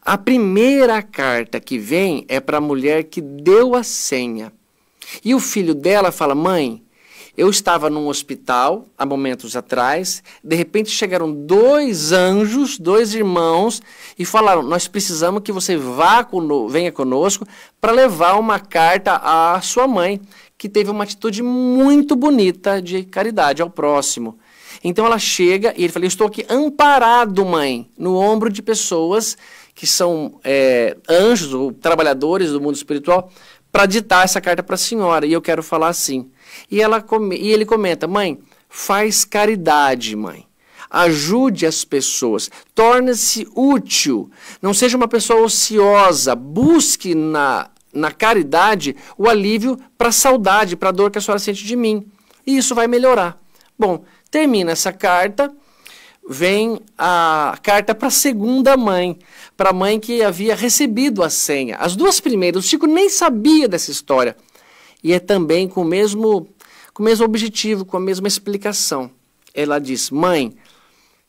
Speaker 1: A primeira carta que vem é para a mulher que deu a senha. E o filho dela fala: Mãe, eu estava num hospital há momentos atrás, de repente chegaram dois anjos, dois irmãos, e falaram: Nós precisamos que você vá venha conosco para levar uma carta à sua mãe, que teve uma atitude muito bonita de caridade ao próximo. Então ela chega e ele fala: Eu estou aqui amparado, mãe, no ombro de pessoas que são é, anjos ou trabalhadores do mundo espiritual, para ditar essa carta para a senhora. E eu quero falar assim. E, ela, e ele comenta: Mãe, faz caridade, mãe. Ajude as pessoas, torne-se útil, não seja uma pessoa ociosa, busque na, na caridade o alívio para a saudade, para a dor que a senhora sente de mim. E isso vai melhorar. Bom, termina essa carta, vem a carta para a segunda mãe, para a mãe que havia recebido a senha. As duas primeiras, o Chico nem sabia dessa história e é também com o mesmo, com o mesmo objetivo, com a mesma explicação. Ela diz: Mãe,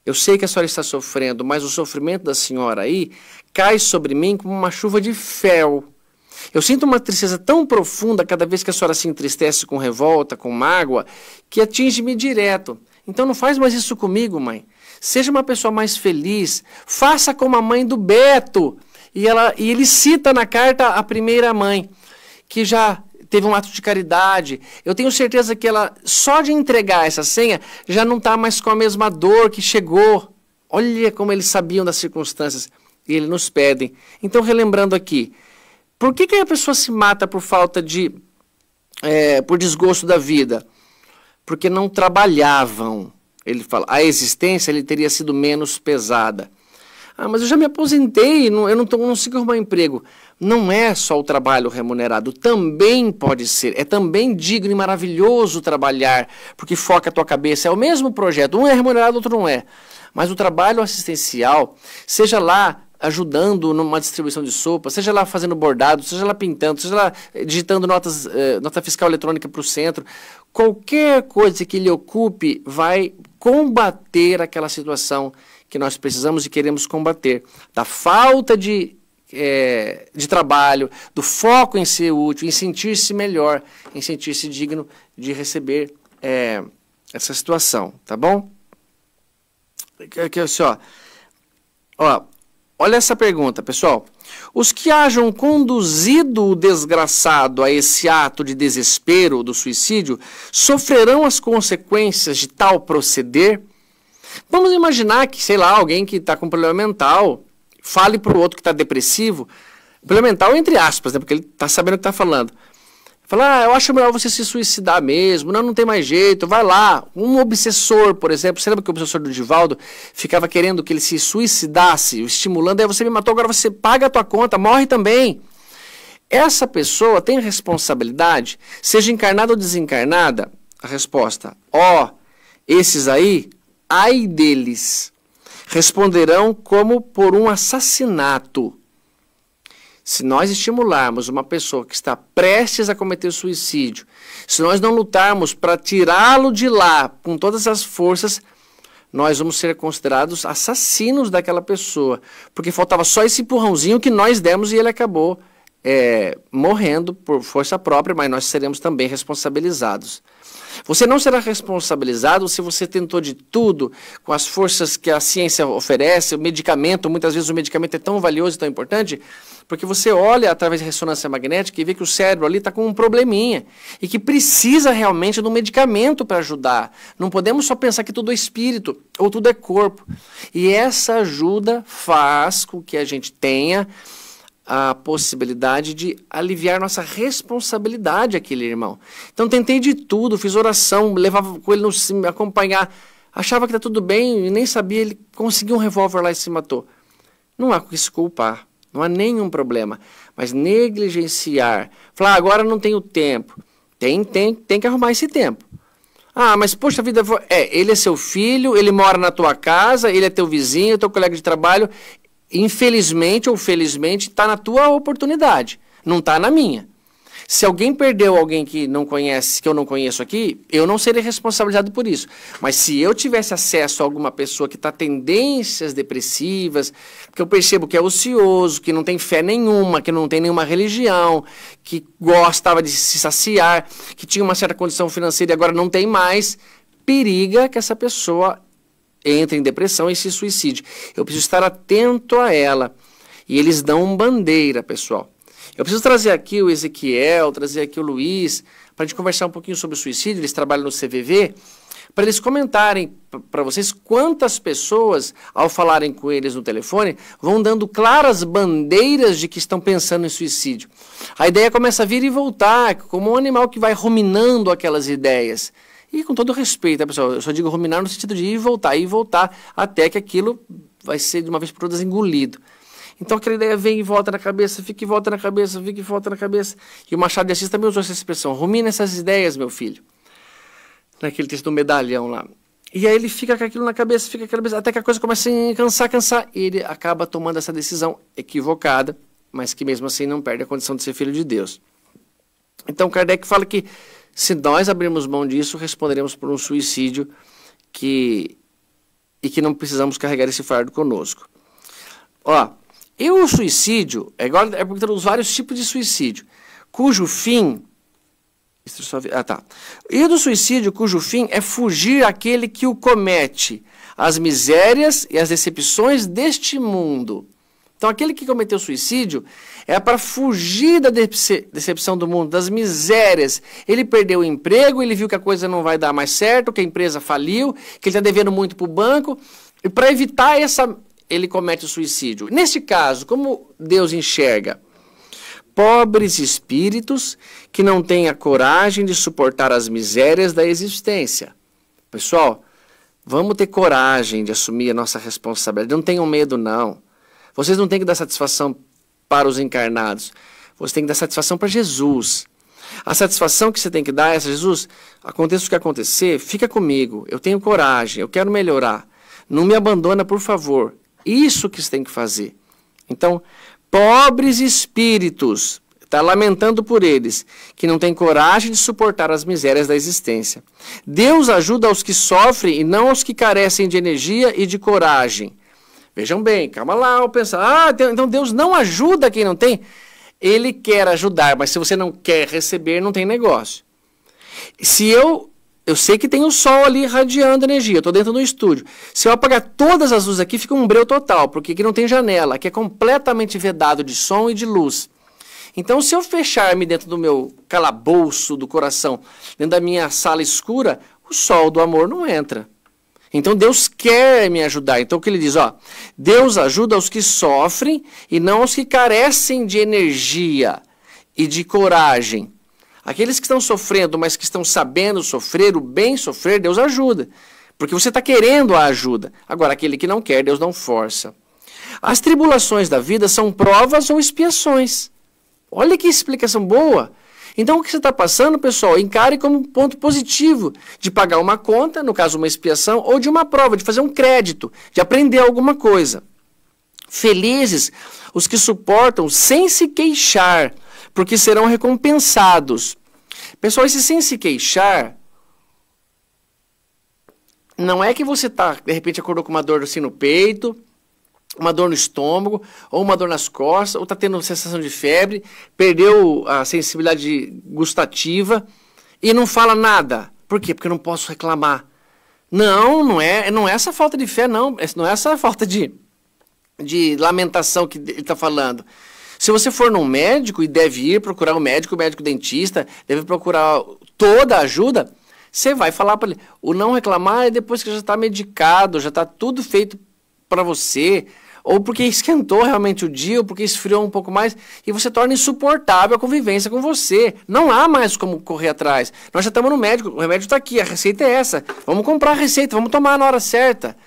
Speaker 1: eu sei que a senhora está sofrendo, mas o sofrimento da senhora aí cai sobre mim como uma chuva de fel. Eu sinto uma tristeza tão profunda cada vez que a senhora se entristece com revolta, com mágoa, que atinge-me direto. Então não faz mais isso comigo, mãe. Seja uma pessoa mais feliz. Faça como a mãe do Beto. E, ela, e ele cita na carta a primeira mãe, que já teve um ato de caridade. Eu tenho certeza que ela, só de entregar essa senha, já não está mais com a mesma dor que chegou. Olha como eles sabiam das circunstâncias e eles nos pedem. Então, relembrando aqui, por que, que a pessoa se mata por falta de. É, por desgosto da vida? Porque não trabalhavam. Ele fala, a existência ele teria sido menos pesada. Ah, mas eu já me aposentei, não, eu não, tô, não consigo arrumar emprego não é só o trabalho remunerado, também pode ser, é também digno e maravilhoso trabalhar, porque foca a tua cabeça, é o mesmo projeto, um é remunerado, outro não é. Mas o trabalho assistencial, seja lá ajudando numa distribuição de sopa, seja lá fazendo bordado, seja lá pintando, seja lá eh, digitando notas, eh, nota fiscal eletrônica para o centro, qualquer coisa que lhe ocupe vai combater aquela situação que nós precisamos e queremos combater, da falta de é, de trabalho, do foco em ser útil, em sentir-se melhor, em sentir-se digno de receber é, essa situação, tá bom? Aqui, assim, ó. ó. Olha essa pergunta, pessoal. Os que hajam conduzido o desgraçado a esse ato de desespero do suicídio sofrerão as consequências de tal proceder? Vamos imaginar que, sei lá, alguém que está com problema mental fale para o outro que está depressivo, implementar entre aspas, né? porque ele está sabendo o que está falando. Falar, ah, eu acho melhor você se suicidar mesmo, não, não tem mais jeito, vai lá. Um obsessor, por exemplo, você lembra que o obsessor do Divaldo ficava querendo que ele se suicidasse, estimulando, aí é, você me matou, agora você paga a tua conta, morre também. Essa pessoa tem responsabilidade, seja encarnada ou desencarnada? A resposta, ó, oh, esses aí, ai deles responderão como por um assassinato. Se nós estimularmos uma pessoa que está prestes a cometer suicídio, se nós não lutarmos para tirá-lo de lá com todas as forças, nós vamos ser considerados assassinos daquela pessoa, porque faltava só esse empurrãozinho que nós demos e ele acabou é, morrendo por força própria, mas nós seremos também responsabilizados. Você não será responsabilizado se você tentou de tudo com as forças que a ciência oferece, o medicamento, muitas vezes o medicamento é tão valioso e tão importante, porque você olha através de ressonância magnética e vê que o cérebro ali está com um probleminha e que precisa realmente de um medicamento para ajudar. Não podemos só pensar que tudo é espírito ou tudo é corpo. E essa ajuda faz com que a gente tenha a possibilidade de aliviar nossa responsabilidade aquele irmão. Então tentei de tudo, fiz oração, levava com ele no me acompanhar, achava que tá tudo bem e nem sabia ele conseguiu um revólver lá e se matou. Não há que se culpar, não há nenhum problema, mas negligenciar, falar ah, agora não tenho tempo, tem tem tem que arrumar esse tempo. Ah, mas poxa vida, é, ele é seu filho, ele mora na tua casa, ele é teu vizinho, teu colega de trabalho, infelizmente ou felizmente, está na tua oportunidade, não está na minha. Se alguém perdeu alguém que não conhece, que eu não conheço aqui, eu não serei responsabilizado por isso. Mas se eu tivesse acesso a alguma pessoa que está tendências depressivas, que eu percebo que é ocioso, que não tem fé nenhuma, que não tem nenhuma religião, que gostava de se saciar, que tinha uma certa condição financeira e agora não tem mais, periga que essa pessoa entra em depressão e se suicide. Eu preciso estar atento a ela. E eles dão bandeira, pessoal. Eu preciso trazer aqui o Ezequiel, trazer aqui o Luiz, para a gente conversar um pouquinho sobre o suicídio. Eles trabalham no CVV, para eles comentarem para vocês quantas pessoas, ao falarem com eles no telefone, vão dando claras bandeiras de que estão pensando em suicídio. A ideia começa a vir e voltar, como um animal que vai ruminando aquelas ideias. E com todo respeito, né, pessoal, eu só digo ruminar no sentido de ir e voltar, ir e voltar, até que aquilo vai ser de uma vez por todas engolido. Então aquela ideia vem e volta na cabeça, fica e volta na cabeça, fica e volta na cabeça. E o Machado de Assis também usou essa expressão, rumina essas ideias, meu filho. Naquele texto do medalhão lá. E aí ele fica com aquilo na cabeça, fica com aquela cabeça, até que a coisa começa a cansar, cansar. E ele acaba tomando essa decisão equivocada, mas que mesmo assim não perde a condição de ser filho de Deus. Então Kardec fala que se nós abrirmos mão disso, responderemos por um suicídio que e que não precisamos carregar esse fardo conosco. Ó, e o suicídio, é agora é porque temos vários tipos de suicídio, cujo fim ah, tá. E o do suicídio, cujo fim é fugir aquele que o comete, as misérias e as decepções deste mundo. Então, aquele que cometeu suicídio, é para fugir da decepção do mundo, das misérias. Ele perdeu o emprego, ele viu que a coisa não vai dar mais certo, que a empresa faliu, que ele está devendo muito para o banco. E para evitar essa, ele comete o suicídio. Neste caso, como Deus enxerga? Pobres espíritos que não têm a coragem de suportar as misérias da existência. Pessoal, vamos ter coragem de assumir a nossa responsabilidade. Não tenham medo, não. Vocês não têm que dar satisfação para os encarnados. Você tem que dar satisfação para Jesus. A satisfação que você tem que dar é essa, Jesus, aconteça o que acontecer, fica comigo, eu tenho coragem, eu quero melhorar. Não me abandona, por favor. Isso que você tem que fazer. Então, pobres espíritos, está lamentando por eles, que não têm coragem de suportar as misérias da existência. Deus ajuda aos que sofrem e não aos que carecem de energia e de coragem. Vejam bem, calma lá, ao pensar, ah, então Deus não ajuda quem não tem. Ele quer ajudar, mas se você não quer receber, não tem negócio. Se eu eu sei que tem o sol ali radiando energia, eu estou dentro do estúdio. Se eu apagar todas as luzes aqui, fica um breu total, porque aqui não tem janela, aqui é completamente vedado de som e de luz. Então, se eu fechar-me dentro do meu calabouço do coração, dentro da minha sala escura, o sol do amor não entra. Então Deus quer me ajudar. Então o que ele diz, ó, Deus ajuda os que sofrem e não os que carecem de energia e de coragem. Aqueles que estão sofrendo, mas que estão sabendo sofrer, o bem sofrer, Deus ajuda. Porque você está querendo a ajuda. Agora, aquele que não quer, Deus não força. As tribulações da vida são provas ou expiações. Olha que explicação boa. Então, o que você está passando, pessoal, encare como um ponto positivo de pagar uma conta, no caso uma expiação, ou de uma prova, de fazer um crédito, de aprender alguma coisa. Felizes os que suportam sem se queixar, porque serão recompensados. Pessoal, esse sem se queixar não é que você está de repente, acordou com uma dor assim no peito, uma dor no estômago, ou uma dor nas costas, ou está tendo sensação de febre, perdeu a sensibilidade gustativa e não fala nada. Por quê? Porque eu não posso reclamar. Não, não é, não é essa falta de fé, não. É, não é essa falta de, de lamentação que ele está falando. Se você for num médico e deve ir procurar o um médico, o médico dentista, deve procurar toda a ajuda, você vai falar para ele. O não reclamar é depois que já está medicado, já está tudo feito para você, ou porque esquentou realmente o dia, ou porque esfriou um pouco mais, e você torna insuportável a convivência com você. Não há mais como correr atrás. Nós já estamos no médico, o remédio está aqui, a receita é essa. Vamos comprar a receita, vamos tomar na hora certa.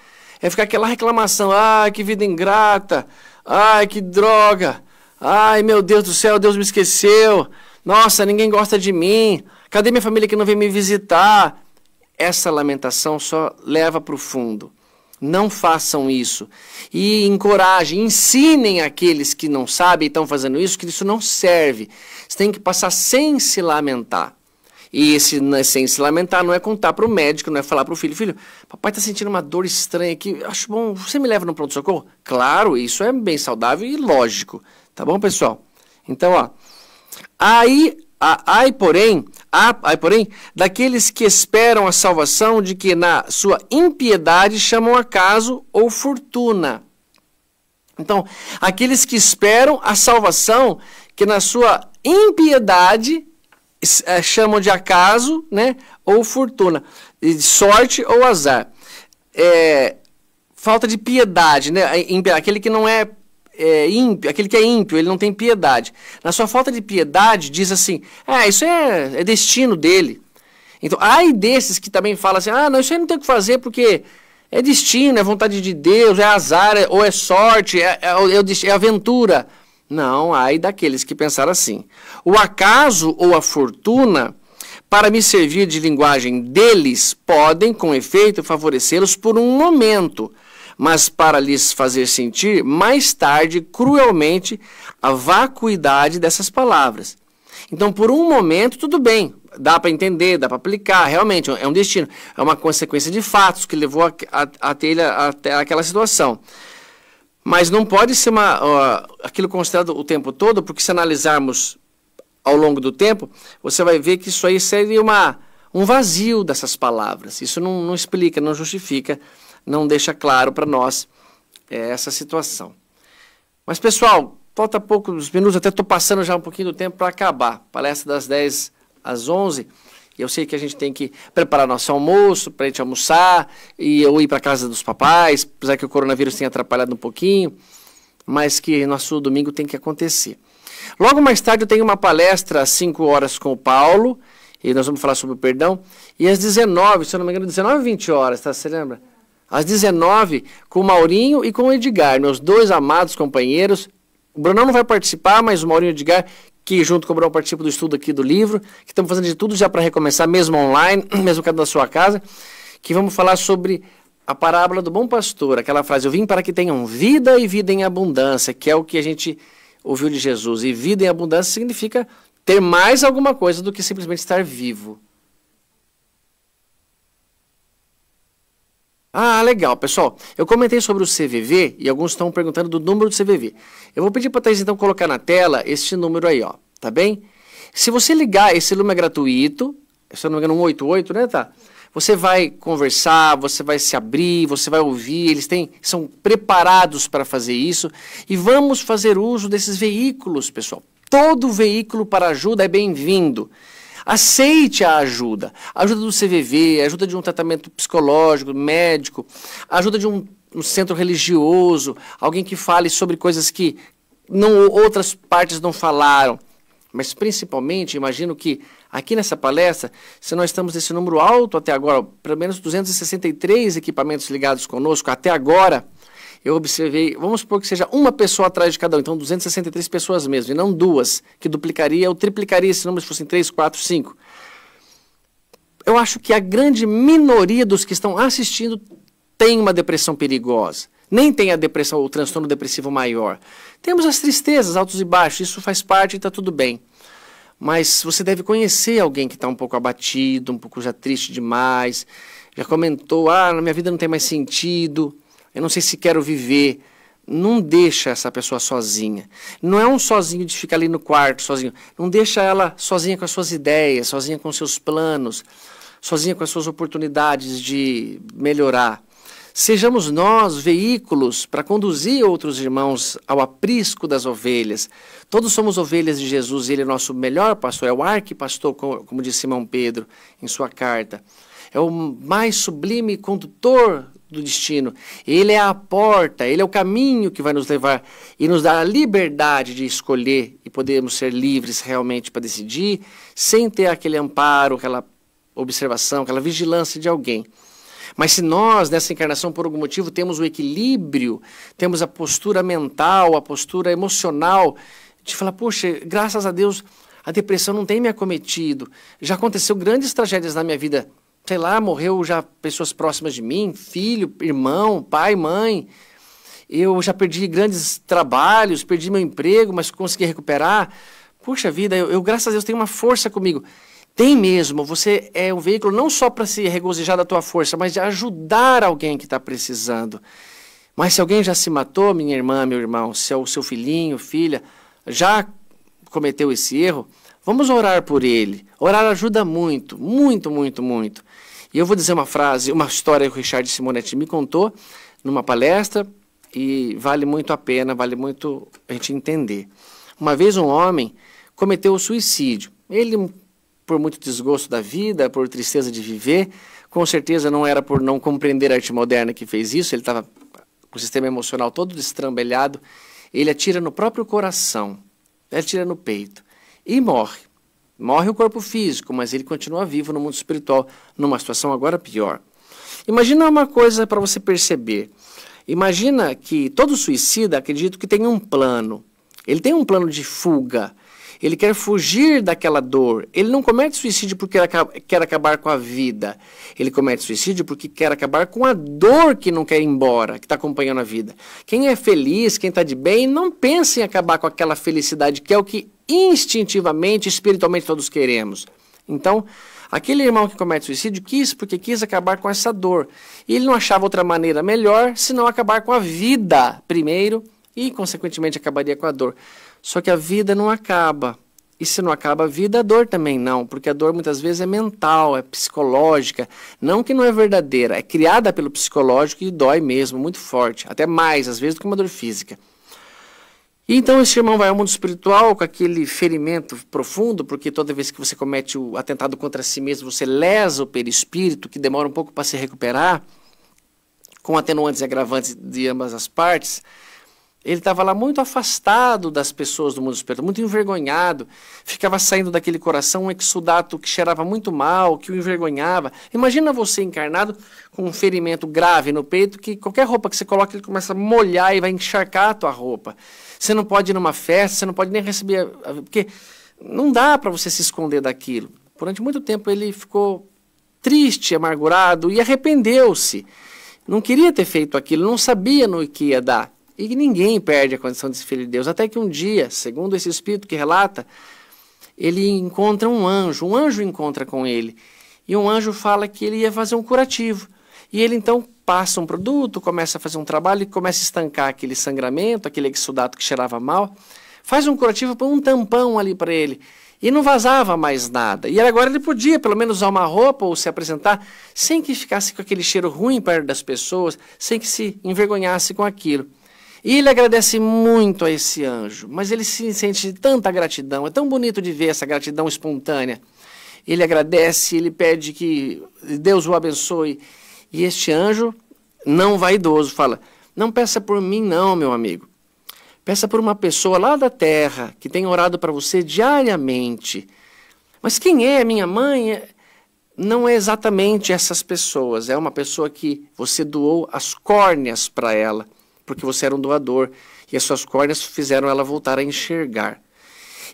Speaker 1: É ficar aquela reclamação, ai, que vida ingrata, ai, que droga, ai, meu Deus do céu, Deus me esqueceu, nossa, ninguém gosta de mim, cadê minha família que não vem me visitar? Essa lamentação só leva para o fundo. Não façam isso. E encorajem, ensinem aqueles que não sabem e estão fazendo isso que isso não serve. Você tem que passar sem se lamentar. E esse né, sem se lamentar não é contar para o médico, não é falar para o filho: filho, papai está sentindo uma dor estranha aqui, acho bom, você me leva no pronto-socorro? Claro, isso é bem saudável e lógico. Tá bom, pessoal? Então, ó. Aí ah, ai, porém, ah, ai, porém, daqueles que esperam a salvação, de que na sua impiedade chamam acaso ou fortuna. Então, aqueles que esperam a salvação, que na sua impiedade é, chamam de acaso né, ou fortuna, de sorte ou azar. É, falta de piedade, né? Aquele que não é é, ímpio, aquele que é ímpio, ele não tem piedade. Na sua falta de piedade, diz assim: ah, isso é, é destino dele. Então, ai desses que também falam assim: ah, não, isso aí não tem o que fazer porque é destino, é vontade de Deus, é azar, é, ou é sorte, é, é, é, é aventura. Não, ai daqueles que pensaram assim. O acaso ou a fortuna, para me servir de linguagem deles, podem, com efeito, favorecê-los por um momento mas para lhes fazer sentir mais tarde cruelmente a vacuidade dessas palavras. Então, por um momento, tudo bem, dá para entender, dá para aplicar, realmente é um destino, é uma consequência de fatos que levou a, a, a ter até aquela situação. Mas não pode ser uma, uh, aquilo considerado o tempo todo, porque se analisarmos ao longo do tempo, você vai ver que isso aí seria uma, um vazio dessas palavras. Isso não, não explica, não justifica não deixa claro para nós é, essa situação. Mas, pessoal, falta poucos minutos, até estou passando já um pouquinho do tempo para acabar. Palestra das 10 às 11. Eu sei que a gente tem que preparar nosso almoço, para a gente almoçar, e eu ir para casa dos papais, apesar que o coronavírus tenha atrapalhado um pouquinho, mas que nosso domingo tem que acontecer. Logo mais tarde eu tenho uma palestra às 5 horas com o Paulo, e nós vamos falar sobre o perdão. E às 19, se eu não me engano, 19 20 horas, tá? Você lembra? Às 19, com o Maurinho e com o Edgar, meus dois amados companheiros. O Brunão não vai participar, mas o Maurinho e o Edgar, que junto com o Brunão participa do estudo aqui do livro, que estamos fazendo de tudo já para recomeçar, mesmo online, mesmo cada da sua casa, que vamos falar sobre a parábola do bom pastor, aquela frase, eu vim para que tenham vida e vida em abundância, que é o que a gente ouviu de Jesus. E vida em abundância significa ter mais alguma coisa do que simplesmente estar vivo. Ah, legal, pessoal. Eu comentei sobre o CVV e alguns estão perguntando do número do CVV. Eu vou pedir para a Thais então colocar na tela este número aí, ó, tá bem? Se você ligar, esse número é gratuito, se eu não me engano, 188, né, tá? Você vai conversar, você vai se abrir, você vai ouvir, eles têm, são preparados para fazer isso e vamos fazer uso desses veículos, pessoal. Todo veículo para ajuda é bem-vindo. Aceite a ajuda. A ajuda do CVV, a ajuda de um tratamento psicológico, médico, a ajuda de um, um centro religioso, alguém que fale sobre coisas que não, outras partes não falaram. Mas principalmente, imagino que aqui nessa palestra, se nós estamos nesse número alto até agora, pelo menos 263 equipamentos ligados conosco até agora, eu observei, vamos supor que seja uma pessoa atrás de cada um, então 263 pessoas mesmo, e não duas, que duplicaria ou triplicaria esse número se fossem três, quatro, cinco. Eu acho que a grande minoria dos que estão assistindo tem uma depressão perigosa. Nem tem a depressão ou o transtorno depressivo maior. Temos as tristezas, altos e baixos, isso faz parte e está tudo bem. Mas você deve conhecer alguém que está um pouco abatido, um pouco já triste demais, já comentou: ah, na minha vida não tem mais sentido eu não sei se quero viver. Não deixa essa pessoa sozinha. Não é um sozinho de ficar ali no quarto sozinho. Não deixa ela sozinha com as suas ideias, sozinha com seus planos, sozinha com as suas oportunidades de melhorar. Sejamos nós veículos para conduzir outros irmãos ao aprisco das ovelhas. Todos somos ovelhas de Jesus, ele é nosso melhor pastor, é o arquipastor, como disse Simão Pedro em sua carta. É o mais sublime condutor do destino. Ele é a porta, ele é o caminho que vai nos levar e nos dar a liberdade de escolher e podermos ser livres realmente para decidir, sem ter aquele amparo, aquela observação, aquela vigilância de alguém. Mas se nós, nessa encarnação, por algum motivo, temos o equilíbrio, temos a postura mental, a postura emocional, de falar, poxa, graças a Deus a depressão não tem me acometido. Já aconteceu grandes tragédias na minha vida sei lá, morreu já pessoas próximas de mim, filho, irmão, pai, mãe. Eu já perdi grandes trabalhos, perdi meu emprego, mas consegui recuperar. Puxa vida, eu, eu graças a Deus tenho uma força comigo. Tem mesmo, você é um veículo não só para se regozijar da tua força, mas de ajudar alguém que está precisando. Mas se alguém já se matou, minha irmã, meu irmão, se é o seu filhinho, filha, já cometeu esse erro, vamos orar por ele. Orar ajuda muito, muito, muito, muito. E eu vou dizer uma frase, uma história que o Richard Simonetti me contou numa palestra e vale muito a pena, vale muito a gente entender. Uma vez um homem cometeu o suicídio. Ele, por muito desgosto da vida, por tristeza de viver, com certeza não era por não compreender a arte moderna que fez isso, ele estava com o sistema emocional todo destrambelhado. Ele atira no próprio coração, ele atira no peito e morre. Morre o corpo físico, mas ele continua vivo no mundo espiritual, numa situação agora pior. Imagina uma coisa para você perceber. Imagina que todo suicida, acredito que tem um plano. Ele tem um plano de fuga ele quer fugir daquela dor. Ele não comete suicídio porque quer acabar com a vida. Ele comete suicídio porque quer acabar com a dor que não quer ir embora, que está acompanhando a vida. Quem é feliz, quem está de bem, não pensa em acabar com aquela felicidade que é o que instintivamente, espiritualmente todos queremos. Então, aquele irmão que comete suicídio quis porque quis acabar com essa dor. E ele não achava outra maneira melhor senão acabar com a vida primeiro e, consequentemente, acabaria com a dor. Só que a vida não acaba. E se não acaba a vida, a é dor também não, porque a dor muitas vezes é mental, é psicológica. Não que não é verdadeira, é criada pelo psicológico e dói mesmo, muito forte, até mais às vezes do que uma dor física. E então esse irmão vai ao mundo espiritual com aquele ferimento profundo, porque toda vez que você comete o atentado contra si mesmo, você lesa o perispírito, que demora um pouco para se recuperar, com atenuantes e agravantes de ambas as partes. Ele estava lá muito afastado das pessoas do mundo espiritual, muito envergonhado. Ficava saindo daquele coração um exudato que cheirava muito mal, que o envergonhava. Imagina você encarnado com um ferimento grave no peito, que qualquer roupa que você coloca, ele começa a molhar e vai encharcar a tua roupa. Você não pode ir numa festa, você não pode nem receber. Porque não dá para você se esconder daquilo. Durante muito tempo ele ficou triste, amargurado e arrependeu-se. Não queria ter feito aquilo, não sabia no que ia dar. E ninguém perde a condição de filho de Deus. Até que um dia, segundo esse espírito que relata, ele encontra um anjo. Um anjo encontra com ele. E um anjo fala que ele ia fazer um curativo. E ele então passa um produto, começa a fazer um trabalho e começa a estancar aquele sangramento, aquele exudato que cheirava mal. Faz um curativo, põe um tampão ali para ele. E não vazava mais nada. E agora ele podia, pelo menos, usar uma roupa ou se apresentar sem que ficasse com aquele cheiro ruim perto das pessoas, sem que se envergonhasse com aquilo. E ele agradece muito a esse anjo, mas ele se sente de tanta gratidão, é tão bonito de ver essa gratidão espontânea. Ele agradece, ele pede que Deus o abençoe. E este anjo, não vaidoso, fala: Não peça por mim, não, meu amigo. Peça por uma pessoa lá da terra que tem orado para você diariamente. Mas quem é a minha mãe? Não é exatamente essas pessoas, é uma pessoa que você doou as córneas para ela porque você era um doador. E as suas córneas fizeram ela voltar a enxergar.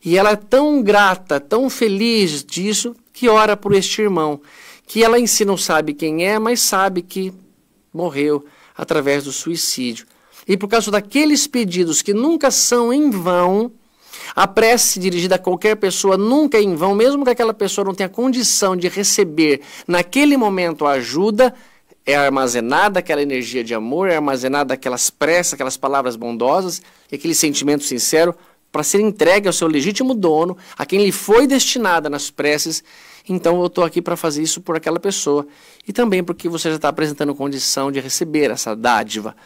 Speaker 1: E ela é tão grata, tão feliz disso, que ora por este irmão, que ela em si não sabe quem é, mas sabe que morreu através do suicídio. E por causa daqueles pedidos que nunca são em vão, a prece dirigida a qualquer pessoa nunca é em vão, mesmo que aquela pessoa não tenha condição de receber naquele momento a ajuda, é armazenada aquela energia de amor, é armazenada aquelas pressas, aquelas palavras bondosas aquele sentimento sincero para ser entregue ao seu legítimo dono, a quem lhe foi destinada nas preces. Então eu estou aqui para fazer isso por aquela pessoa e também porque você já está apresentando condição de receber essa dádiva.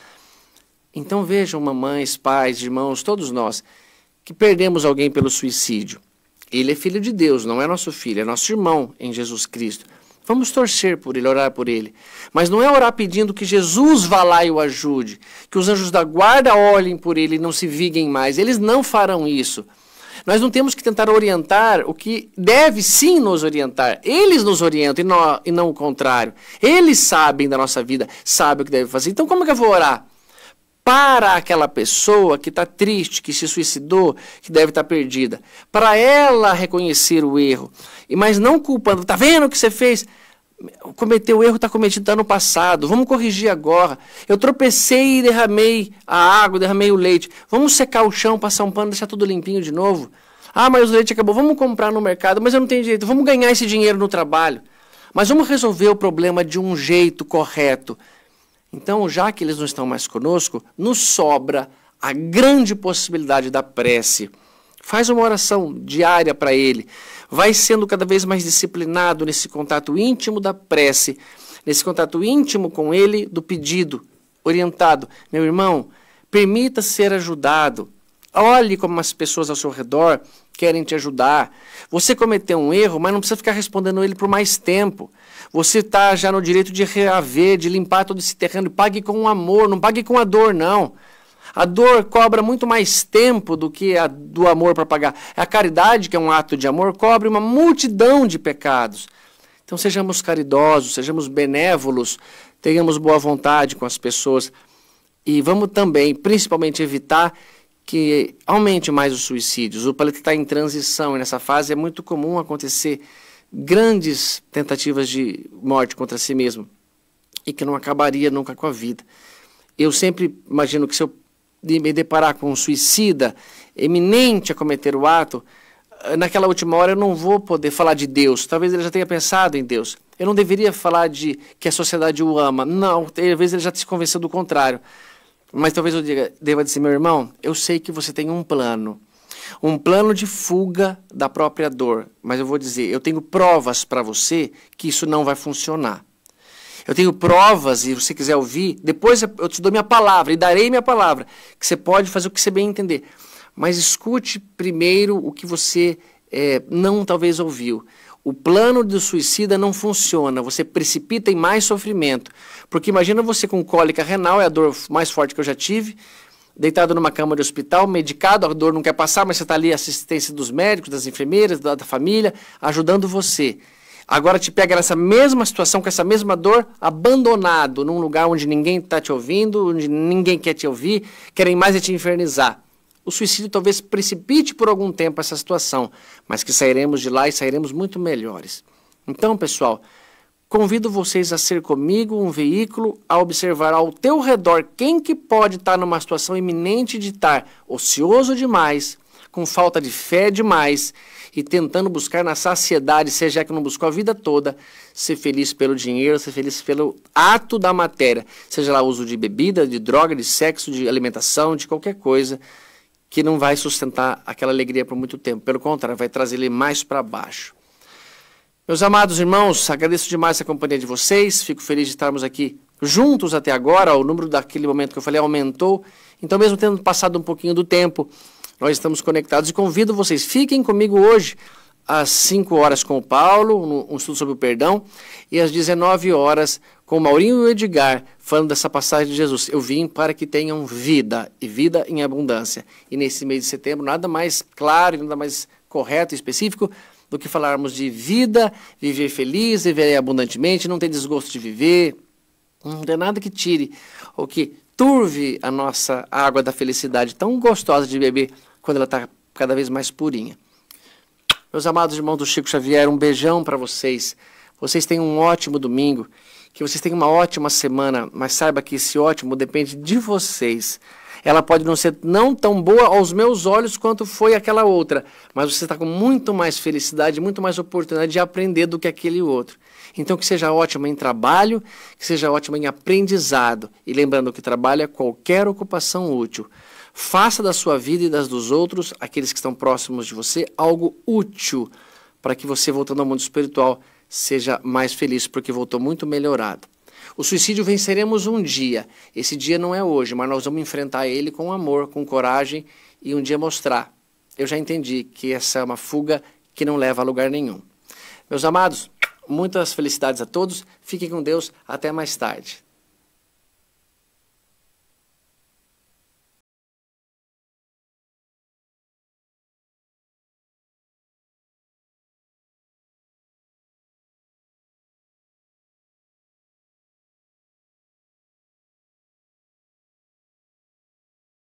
Speaker 1: Então vejam, mamães, pais, irmãos, todos nós que perdemos alguém pelo suicídio. Ele é filho de Deus, não é nosso filho, é nosso irmão em Jesus Cristo. Vamos torcer por ele, orar por ele. Mas não é orar pedindo que Jesus vá lá e o ajude, que os anjos da guarda olhem por ele e não se viguem mais. Eles não farão isso. Nós não temos que tentar orientar o que deve sim nos orientar. Eles nos orientam e não, e não o contrário. Eles sabem da nossa vida, sabem o que deve fazer. Então, como é que eu vou orar? para aquela pessoa que está triste, que se suicidou, que deve estar tá perdida, para ela reconhecer o erro, mas não culpando, tá vendo o que você fez? Cometeu o erro está cometido no passado, vamos corrigir agora. Eu tropecei e derramei a água, derramei o leite. Vamos secar o chão, passar um pano, deixar tudo limpinho de novo. Ah, mas o leite acabou, vamos comprar no mercado, mas eu não tenho direito, vamos ganhar esse dinheiro no trabalho. Mas vamos resolver o problema de um jeito correto. Então, já que eles não estão mais conosco, nos sobra a grande possibilidade da prece. Faz uma oração diária para ele. Vai sendo cada vez mais disciplinado nesse contato íntimo da prece, nesse contato íntimo com ele do pedido, orientado. Meu irmão, permita ser ajudado. Olhe como as pessoas ao seu redor querem te ajudar. Você cometeu um erro, mas não precisa ficar respondendo ele por mais tempo. Você está já no direito de reaver, de limpar todo esse terreno. Pague com amor, não pague com a dor, não. A dor cobra muito mais tempo do que a do amor para pagar. A caridade, que é um ato de amor, cobre uma multidão de pecados. Então sejamos caridosos, sejamos benévolos, tenhamos boa vontade com as pessoas e vamos também, principalmente, evitar que aumente mais os suicídios. O planeta está em transição e nessa fase é muito comum acontecer grandes tentativas de morte contra si mesmo e que não acabaria nunca com a vida. Eu sempre imagino que se eu de me deparar com um suicida eminente a cometer o ato, eh, naquela última hora eu não vou poder falar de Deus. Talvez ele já tenha pensado em Deus. Eu não deveria falar de que a sociedade o ama. Não, talvez ele já se convenceu do contrário. Mas talvez eu diga, deva dizer, meu irmão, eu sei que você tem um plano. Um plano de fuga da própria dor. Mas eu vou dizer, eu tenho provas para você que isso não vai funcionar. Eu tenho provas, e você quiser ouvir, depois eu te dou minha palavra e darei minha palavra, que você pode fazer o que você bem entender. Mas escute primeiro o que você é, não talvez ouviu. O plano do suicida não funciona, você precipita em mais sofrimento. Porque imagina você com cólica renal, é a dor mais forte que eu já tive, deitado numa cama de hospital, medicado, a dor não quer passar, mas você está ali, assistência dos médicos, das enfermeiras, da, da família, ajudando você. Agora te pega nessa mesma situação, com essa mesma dor, abandonado num lugar onde ninguém está te ouvindo, onde ninguém quer te ouvir, querem mais é te infernizar. O suicídio talvez precipite por algum tempo essa situação, mas que sairemos de lá e sairemos muito melhores. Então, pessoal, convido vocês a ser comigo um veículo a observar ao teu redor quem que pode estar tá numa situação iminente de estar ocioso demais, com falta de fé demais e tentando buscar na saciedade, seja é que não buscou a vida toda, ser feliz pelo dinheiro, ser feliz pelo ato da matéria, seja lá uso de bebida, de droga, de sexo, de alimentação, de qualquer coisa que não vai sustentar aquela alegria por muito tempo. Pelo contrário, vai trazer ele mais para baixo. Meus amados irmãos, agradeço demais a companhia de vocês. Fico feliz de estarmos aqui juntos até agora. O número daquele momento que eu falei aumentou. Então, mesmo tendo passado um pouquinho do tempo, nós estamos conectados e convido vocês, fiquem comigo hoje às 5 horas com o Paulo, um estudo sobre o perdão, e às 19 horas com o Maurinho e o Edgar, falando dessa passagem de Jesus. Eu vim para que tenham vida, e vida em abundância. E nesse mês de setembro, nada mais claro, e nada mais correto e específico do que falarmos de vida, viver feliz, viver abundantemente, não ter desgosto de viver, não tem nada que tire ou que turve a nossa água da felicidade tão gostosa de beber quando ela está cada vez mais purinha. Meus amados irmãos do Chico Xavier, um beijão para vocês. Vocês tenham um ótimo domingo, que vocês tenham uma ótima semana, mas saiba que esse ótimo depende de vocês. Ela pode não ser não tão boa aos meus olhos quanto foi aquela outra, mas você está com muito mais felicidade, muito mais oportunidade de aprender do que aquele outro. Então, que seja ótima em trabalho, que seja ótima em aprendizado. E lembrando que trabalho é qualquer ocupação útil. Faça da sua vida e das dos outros, aqueles que estão próximos de você, algo útil para que você, voltando ao mundo espiritual, seja mais feliz, porque voltou muito melhorado. O suicídio venceremos um dia. Esse dia não é hoje, mas nós vamos enfrentar ele com amor, com coragem e um dia mostrar. Eu já entendi que essa é uma fuga que não leva a lugar nenhum. Meus amados, muitas felicidades a todos. Fiquem com Deus. Até mais tarde.